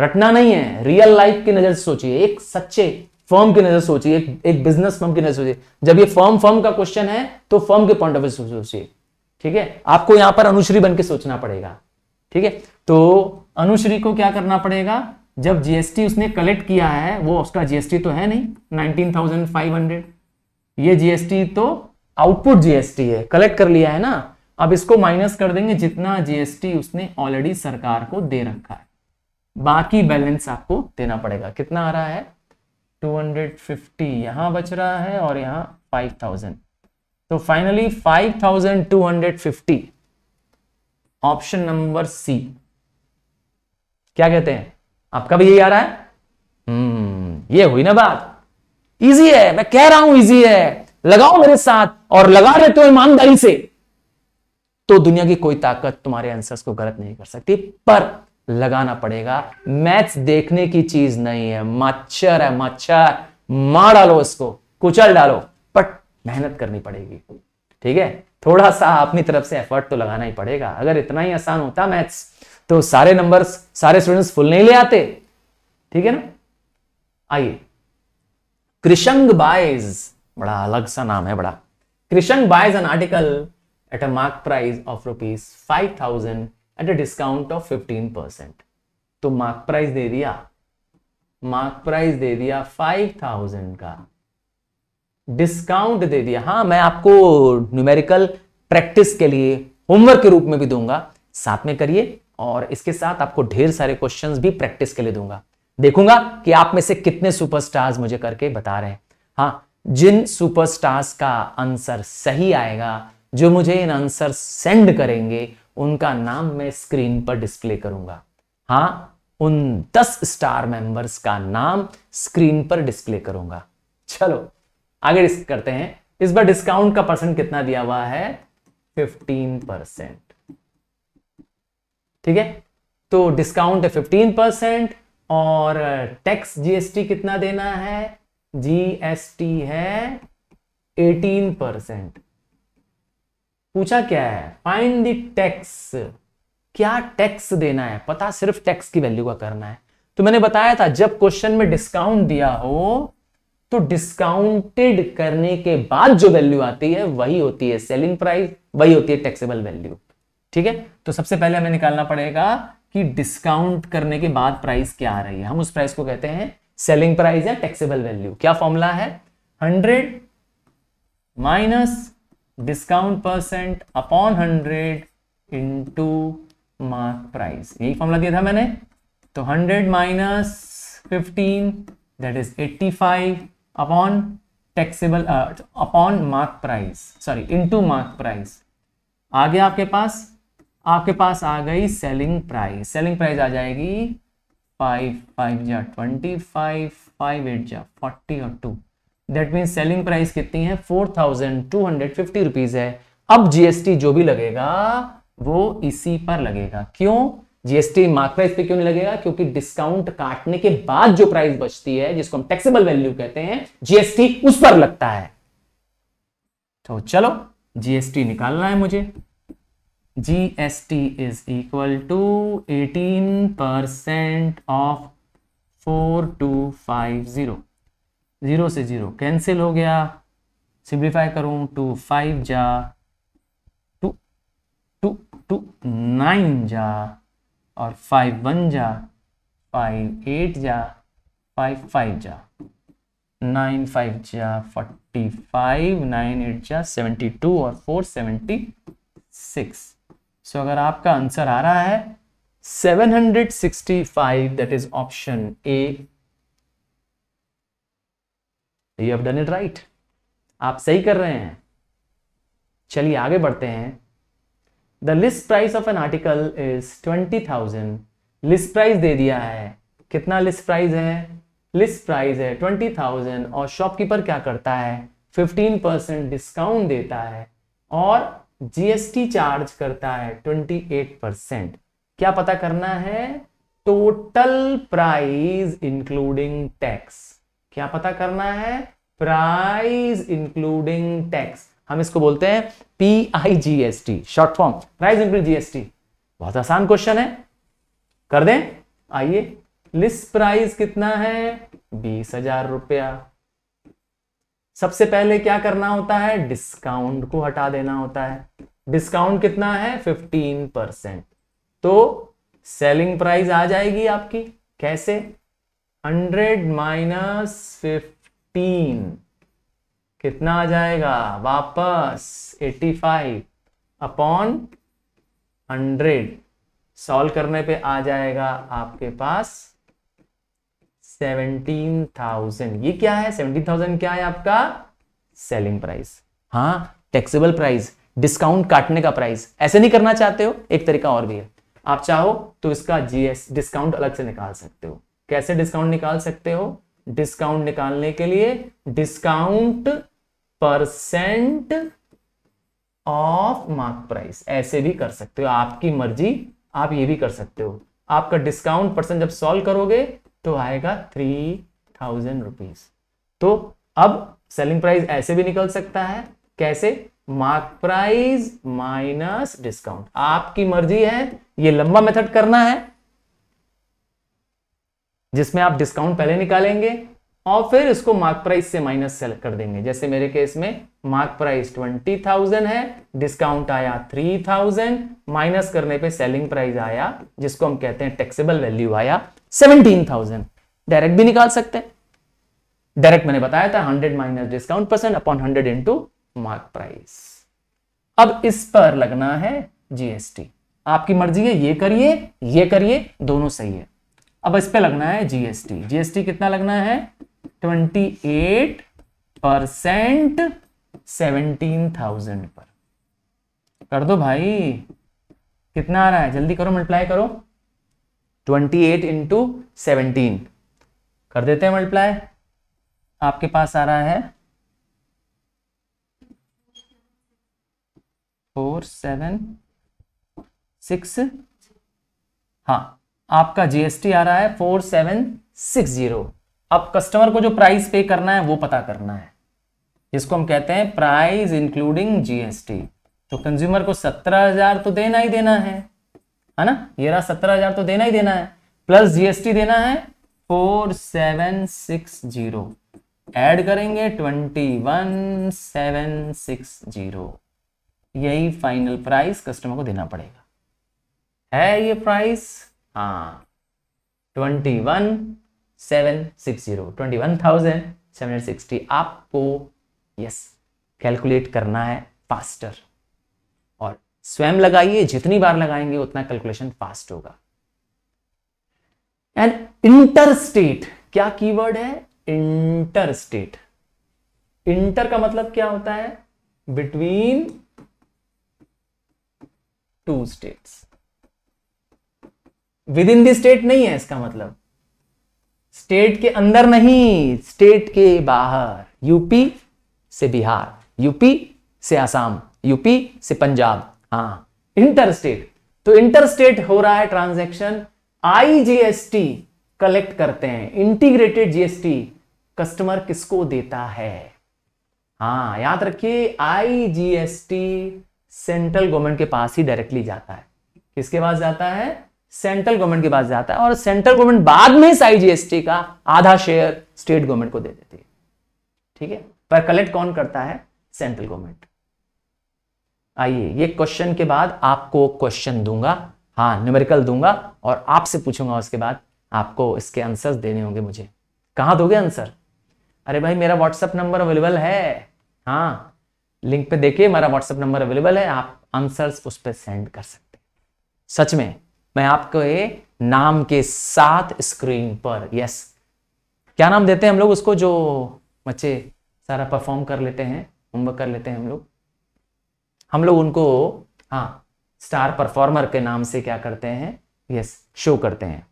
[SPEAKER 1] रटना नहीं है रियल लाइफ की नजर से सोचिए एक सच्चे फर्म की नजर सोचिए एक, एक बिजनेस फर्म की नजर सोचिए जब ये फर्म फर्म का क्वेश्चन है तो फर्म के पॉइंट ऑफ व्यू सोचिए ठीक है आपको यहां पर अनुश्री बनकर सोचना पड़ेगा ठीक है तो अनुश्री को क्या करना पड़ेगा जब जीएसटी उसने कलेक्ट किया है वो उसका जीएसटी तो है नहीं नाइनटीन थाउजेंड फाइव हंड्रेड ये जीएसटी तो आउटपुट जीएसटी है कलेक्ट कर लिया है ना अब इसको माइनस कर देंगे जितना जीएसटी उसने ऑलरेडी सरकार को दे रखा है बाकी बैलेंस आपको देना पड़ेगा कितना आ रहा है 250 यहां बच रहा है और यहां 5000 तो फाइनली 5250 ऑप्शन नंबर सी क्या कहते हैं आपका भी यही आ रहा है हम्म ये हुई ना बात इजी है मैं कह रहा हूं इजी है लगाओ मेरे साथ और लगा रहे हो तो ईमानदारी से तो दुनिया की कोई ताकत तुम्हारे आंसर्स को गलत नहीं कर सकती पर लगाना पड़ेगा मैच देखने की चीज नहीं है मच्छर है मच्छर मार डालो इसको कुचल डालो बट मेहनत करनी पड़ेगी ठीक है थोड़ा सा अपनी तरफ से एफर्ट तो लगाना ही पड़ेगा अगर इतना ही आसान होता मैथ्स तो सारे नंबर्स सारे स्टूडेंट्स फुल नहीं ले आते ठीक है ना आइए कृषंग बाइज बड़ा अलग सा नाम है बड़ा Krishang buys an article at a mark price of rupees five thousand at a discount of fifteen percent तो मार्क प्राइस दे दिया मार्क प्राइस दे दिया फाइव थाउजेंड का डिस्काउंट दे दिया हाँ मैं आपको न्यूमेरिकल प्रैक्टिस के लिए होमवर्क के रूप में भी दूंगा साथ में करिए और इसके साथ आपको ढेर सारे क्वेश्चंस भी प्रैक्टिस के लिए दूंगा देखूंगा कि आप में से कितने सुपरस्टार्स मुझे करके बता रहे हैं हाँ जिन सुपरस्टार्स का आंसर सही आएगा जो मुझे इन आंसर सेंड करेंगे उनका नाम मैं स्क्रीन पर डिस्प्ले करूंगा हाँ उन दस स्टार मेंबर्स का नाम स्क्रीन पर डिस्प्ले करूंगा चलो आगे करते हैं इस बार डिस्काउंट का परसेंट कितना दिया हुआ है फिफ्टीन परसेंट ठीक है तो डिस्काउंट है फिफ्टीन परसेंट और टैक्स जीएसटी कितना देना है जीएसटी है एटीन परसेंट पूछा क्या है फाइंड दी टैक्स क्या टैक्स देना है पता सिर्फ टैक्स की वैल्यू का करना है तो मैंने बताया था जब क्वेश्चन में डिस्काउंट दिया हो तो डिस्काउंटेड करने के बाद जो वैल्यू आती है वही होती है सेलिंग प्राइस वही होती है टैक्सेबल वैल्यू ठीक है तो सबसे पहले हमें निकालना पड़ेगा कि डिस्काउंट करने के बाद प्राइस क्या आ रही है हम उस प्राइस को कहते हैं सेलिंग प्राइस या टैक्सेबल वैल्यू क्या फॉर्मूला है hundred minus discount percent upon hundred into mark price यही फॉर्मला दिया था मैंने तो hundred minus fifteen that is eighty five upon taxable upon mark price sorry into mark price आ गया आपके पास आपके पास आ गई सेलिंग प्राइस सेलिंग प्राइस आ जाएगी फाइव फाइव या ट्वेंटी फाइव फाइव एट या फोर्टी और two that mean selling price कितनी है four thousand two hundred fifty rupees है अब जीएसटी जो भी लगेगा वो इसी पर लगेगा क्यों जीएसटी मार्क प्राइस पे क्यों नहीं लगेगा क्योंकि डिस्काउंट काटने के बाद जो प्राइस बचती है जिसको हम टैक्सेबल वैल्यू कहते हैं जीएसटी उस पर लगता है तो चलो जीएसटी निकालना है मुझे GST is equal to eighteen percent of four two five zero zero से ज़ीरो कैंसिल हो गया सिंप्लीफाई करूं टू फाइव जा टू टू टू नाइन जा और फाइव वन जा फाइव एट जा फाइव फाइव जा नाइन फाइव जा फोर्टी फाइव नाइन एट जा सेवेंटी टू और फोर सेवेंटी सिक्स सो अगर आपका आंसर आ रहा है seven hundred sixty five that is option A you have done it right आप सही कर रहे हैं चलिए आगे बढ़ते हैं the list price of an article is twenty thousand list price दे दिया है कितना लिस्ट प्राइस है लिस्ट प्राइस है ट्वेंटी थाउजेंड और शॉपकीपर क्या करता है फिफ्टीन परसेंट डिस्काउंट देता है और जीएसटी चार्ज करता है ट्वेंटी एट परसेंट क्या पता करना है टोटल प्राइस इंक्लूडिंग टैक्स क्या पता करना है प्राइस इंक्लूडिंग टैक्स हम इसको बोलते हैं P I G S T short form price include GST बहुत आसान क्वेश्चन है कर दें आइए लिस्ट प्राइस कितना है बीस हजार रुपया सबसे पहले क्या करना होता है डिस्काउंट को हटा देना होता है डिस्काउंट कितना है फिफ्टीन परसेंट तो सेलिंग प्राइस आ जाएगी आपकी कैसे हंड्रेड माइनस फिफ्टीन कितना आ जाएगा वापस eighty five upon hundred solve करने पे आ जाएगा आपके पास सेवनटीन थाउजेंड ये क्या है सेवनटीन थाउजेंड क्या है आपका सेलिंग प्राइस हाँ टैक्सेबल प्राइस डिस्काउंट काटने का प्राइस ऐसे नहीं करना चाहते हो एक तरीका और भी है आप चाहो तो इसका जीएस डिस्काउंट अलग से निकाल सकते हो कैसे डिस्काउंट निकाल सकते हो डिस्काउंट निकालने के लिए discount percent of mark price ऐसे भी कर सकते हो आपकी मर्जी आप ये भी कर सकते हो आपका डिस्काउंट परसेंट जब सॉल्व करोगे तो आएगा थ्री थाउजेंड रुपीज तो अब सेलिंग प्राइस ऐसे भी निकल सकता है कैसे मार्क प्राइस माइनस डिस्काउंट आपकी मर्जी है ये लंबा मेथड करना है जिसमें आप डिस्काउंट पहले निकालेंगे और फिर इसको मार्क प्राइस से माइनस सेल कर देंगे जैसे मेरे केस में मार्क प्राइस ट्वेंटी थाउजेंड है डिस्काउंट आया थ्री थाउजेंड माइनस करने पे सेलिंग प्राइस आया जिसको हम कहते हैं टैक्सेबल वैल्यू आया सेवनटीन थाउजेंड डायरेक्ट भी निकाल सकते हैं डायरेक्ट मैंने बताया था 100 minus discount percent upon hundred into mark price अब इस पर लगना है जीएसटी आपकी मर्जी है ये करिए ये करिए दोनों सही है अब इस पे लगना है जीएसटी जीएसटी कितना लगना है twenty eight percent seventeen thousand पर कर दो भाई कितना आ रहा है जल्दी करो मल्टीप्लाई करो ट्वेंटी एट इंटू सेवनटीन कर देते हैं मल्टीप्लाई आपके पास आ रहा है फोर सेवन सिक्स हाँ आपका जीएसटी आ रहा है फोर सेवन सिक्स जीरो अब कस्टमर को जो प्राइस पे करना है वो पता करना है जिसको हम कहते हैं प्राइस इंक्लूडिंग जीएसटी तो कंज्यूमर को सत्रह हजार तो देना ही देना है है ना ये रहा सत्रह हजार तो देना ही देना है प्लस जीएसटी देना है four seven six zero add करेंगे twenty one seven six zero यही फाइनल प्राइस कस्टमर को देना पड़ेगा है ये प्राइस हाँ twenty one seven six zero twenty one thousand seven hundred sixty आपको यस कैलकुलेट करना है फास्टर और स्वयं लगाइए जितनी बार लगाएंगे उतना कैलकुलेशन फास्ट होगा एंड इंटर स्टेट क्या कीवर्ड है इंटर स्टेट इंटर का मतलब क्या होता है between two states within the state नहीं है इसका मतलब स्टेट के अंदर नहीं स्टेट के बाहर यूपी से बिहार यूपी से आसाम यूपी से पंजाब हाँ इंटर स्टेट तो इंटर स्टेट हो रहा है ट्रांजैक्शन आईजीएसटी कलेक्ट करते हैं इंटीग्रेटेड जीएसटी कस्टमर किसको देता है हाँ याद रखिए आईजीएसटी सेंट्रल गवर्नमेंट के पास ही डायरेक्टली जाता है किसके पास जाता है सेंट्रल गवर्नमेंट के पास जाता है और सेंट्रल गवर्नमेंट बाद में इस आईजीएसटी का आधा शेयर स्टेट गवर्नमेंट को दे देती है ठीक है पर कलेक्ट कौन करता है सेंट्रल गवर्नमेंट आइए ये क्वेश्चन के बाद आपको क्वेश्चन दूंगा हाँ न्यूमेरिकल दूंगा और आपसे पूछूंगा उसके बाद आपको इसके आंसर देने होंगे मुझे कहां दोगे आंसर अरे भाई मेरा व्हाट्सएप नंबर अवेलेबल है हाँ लिंक पे देखिए मेरा व्हाट्सएप नंबर अवेलेबल है आप आंसर्स उस पर सेंड कर सकते हैं सच में मैं आपको ये नाम के साथ स्क्रीन पर यस क्या नाम देते हैं हम लोग उसको जो बच्चे सारा परफॉर्म कर लेते हैं होमवर्क कर लेते हैं हम लोग हम लोग उनको हाँ स्टार परफॉर्मर के नाम से क्या करते हैं यस शो करते हैं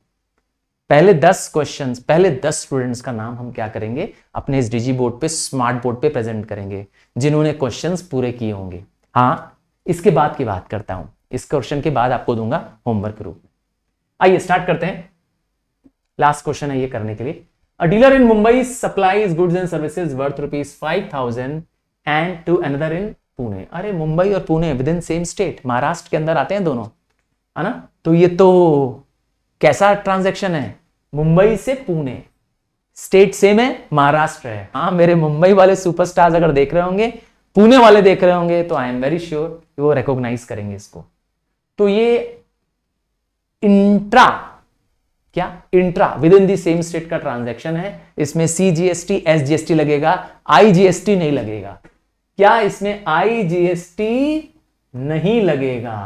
[SPEAKER 1] पहले दस क्वेश्चन पहले दस स्टूडेंट्स का नाम हम क्या करेंगे अपने इस डिजी बोर्ड पे स्मार्ट बोर्ड पे प्रेजेंट करेंगे जिन्होंने क्वेश्चंस पूरे किए होंगे हाँ इसके बाद की बात करता हूं इस क्वेश्चन के बाद आपको दूंगा होमवर्क रूप में आइए स्टार्ट करते हैं लास्ट क्वेश्चन है ये करने के लिए a dealer in Mumbai supplies goods and services worth rupees five thousand and to another in Pune अरे मुंबई और Pune within same state Maharashtra के अंदर आते हैं दोनों है ना तो ये तो कैसा ट्रांजेक्शन है मुंबई से पुणे स्टेट सेम है महाराष्ट्र है हाँ मेरे मुंबई वाले सुपरस्टार्स अगर देख रहे होंगे पुणे वाले देख रहे होंगे तो आई एम वेरी श्योर वो रिकॉग्नाइज करेंगे इसको तो ये इंट्रा क्या intra within the same state का ट्रांजैक्शन है इसमें सीजीएसटी एसजीएसटी लगेगा आईजीएसटी नहीं लगेगा क्या इसमें आईजीएसटी नहीं लगेगा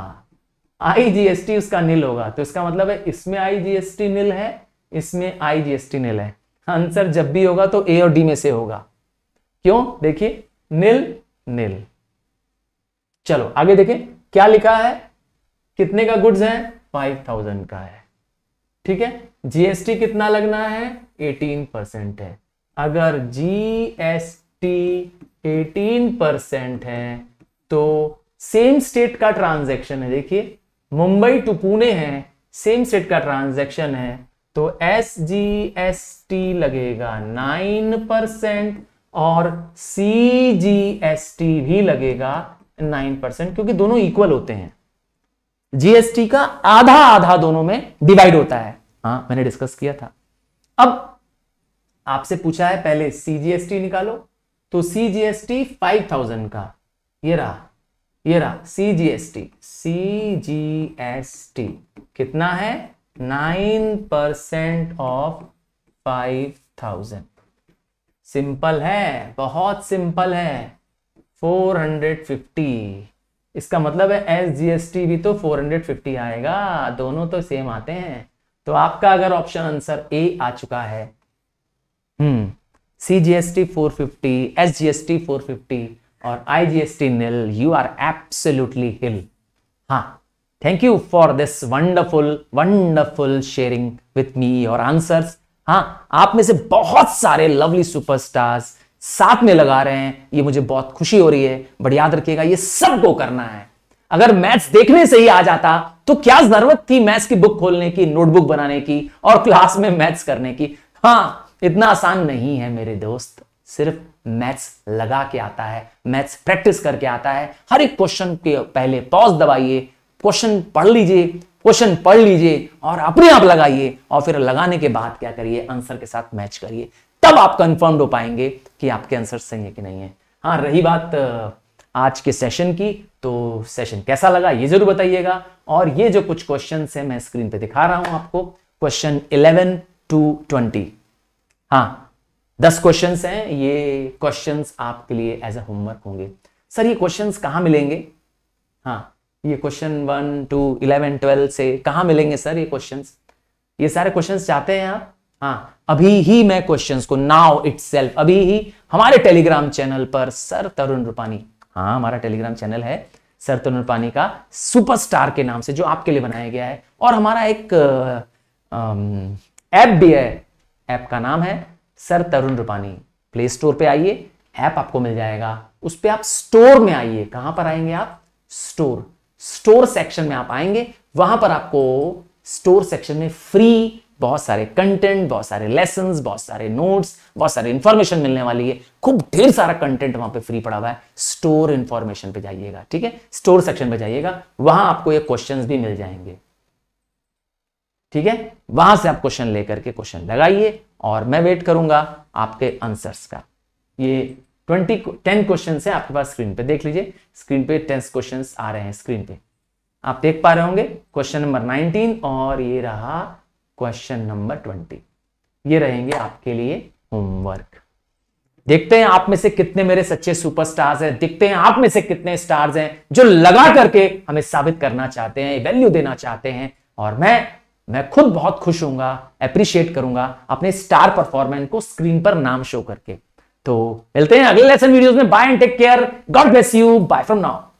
[SPEAKER 1] आईजीएसटी उसका नील होगा तो इसका मतलब है इसमें आईजीएसटी नील है इसमें आईजीएसटी नील है आंसर जब भी होगा तो ए और डी में से होगा क्यों देखिए नील नील चलो आगे देखें क्या लिखा है कितने का गुड्स है फाइव थाउजेंड का है ठीक है जीएसटी कितना लगना है एटीन परसेंट है अगर जीएसटी एटीन परसेंट है तो सेम स्टेट का ट्रांजैक्शन है देखिए मुंबई टू पुणे है सेम स्टेट का ट्रांजैक्शन है तो एस जी एस टी लगेगा नाइन परसेंट और सी जी एस टी भी लगेगा नाइन परसेंट क्योंकि दोनों इक्वल होते हैं जीएसटी का आधा आधा दोनों में डिवाइड होता है हाँ मैंने डिस्कस किया था अब आपसे पूछा है पहले सीजीएसटी निकालो तो सीजीएसटी फाइव थाउजेंड का ये रहा ये रहा सीजीएसटी सीजीएसटी कितना है nine percent of five thousand simple है बहुत सिंपल है फोर हंड्रेड फिफ्टी इसका मतलब है एस जी एस टी भी तो 450 आएगा दोनों तो सेम आते हैं तो आपका अगर ऑप्शन आंसर ए आ चुका है hmm C G S T four fifty S G S T four fifty और I G S T nil you are absolutely hill हाँ thank you for this wonderful wonderful sharing with me your answers हाँ आप में से बहुत सारे lovely superstars साथ में लगा रहे हैं ये मुझे बहुत खुशी हो रही है बट याद रखिएगा ये सबको करना है अगर मैथ्स देखने से ही आ जाता तो क्या जरूरत थी मैथ्स की बुक खोलने की नोटबुक बनाने की और क्लास में मैथ्स करने की हाँ इतना आसान नहीं है मेरे दोस्त सिर्फ मैथ्स लगा के आता है मैथ्स प्रैक्टिस करके आता है हर एक क्वेश्चन के पहले पॉज दबाइए क्वेश्चन पढ़ लीजिए क्वेश्चन पढ़ लीजिए और अपने आप लगाइए और फिर लगाने के बाद क्या करिए आंसर के साथ मैच करिए तब आप कंफर्म हो पाएंगे कि आपके आंसर सही है कि नहीं है हाँ रही बात आज के सेशन की तो सेशन कैसा लगा ये जरूर बताइएगा और ये जो कुछ क्वेश्चन है मैं स्क्रीन पे दिखा रहा हूं आपको क्वेश्चन 11 टू 20 हाँ दस क्वेश्चन हैं ये क्वेश्चन आपके लिए एज ए होमवर्क होंगे सर ये क्वेश्चन कहाँ मिलेंगे हाँ ये question one two eleven twelve से कहाँ मिलेंगे सर ये क्वेश्चन ये सारे क्वेश्चन चाहते हैं आप हाँ अभी ही मैं क्वेश्चंस को नाउ इट अभी ही हमारे टेलीग्राम चैनल पर सर तरुण रूपानी हाँ हमारा टेलीग्राम चैनल है सर तरुण रूपानी का सुपरस्टार के नाम से जो आपके लिए बनाया गया है और हमारा एक ऐप भी है ऐप का नाम है sir Tarun Rupani Play Store पे आइए ऐप आपको मिल जाएगा उस पर आप स्टोर में आइए कहां पर आएंगे आप स्टोर स्टोर सेक्शन में आप आएंगे वहां पर आपको स्टोर सेक्शन में फ्री बहुत सारे कंटेंट बहुत सारे लेसन बहुत सारे नोट्स बहुत सारे इंफॉर्मेशन मिलने वाली है खूब ढेर सारा कंटेंट वहां पे फ्री पड़ा हुआ है स्टोर इंफॉर्मेशन पे जाइएगा ठीक है स्टोर सेक्शन पे जाइएगा वहां आपको ये क्वेश्चन भी मिल जाएंगे ठीक है वहां से आप क्वेश्चन लेकर के क्वेश्चन लगाइए और मैं वेट करूंगा आपके आंसर्स का ये ट्वेंटी टेन क्वेश्चन है आपके पास स्क्रीन पे देख लीजिए स्क्रीन पे टेन क्वेश्चन आ रहे हैं स्क्रीन पे आप देख पा रहे होंगे क्वेश्चन नंबर नाइनटीन और ये रहा क्वेश्चन नंबर ट्वेंटी ये रहेंगे आपके लिए होमवर्क देखते हैं आप में से कितने मेरे सच्चे सुपरस्टार्स हैं देखते हैं आप में से कितने स्टार्स हैं जो लगा करके हमें साबित करना चाहते हैं वैल्यू देना चाहते हैं और मैं मैं खुद बहुत खुश हूंगा अप्रिशिएट करूंगा अपने स्टार परफॉर्मेंस को स्क्रीन पर नाम शो करके तो मिलते हैं अगले लेसन वीडियोस में bye and take care God bless you bye from now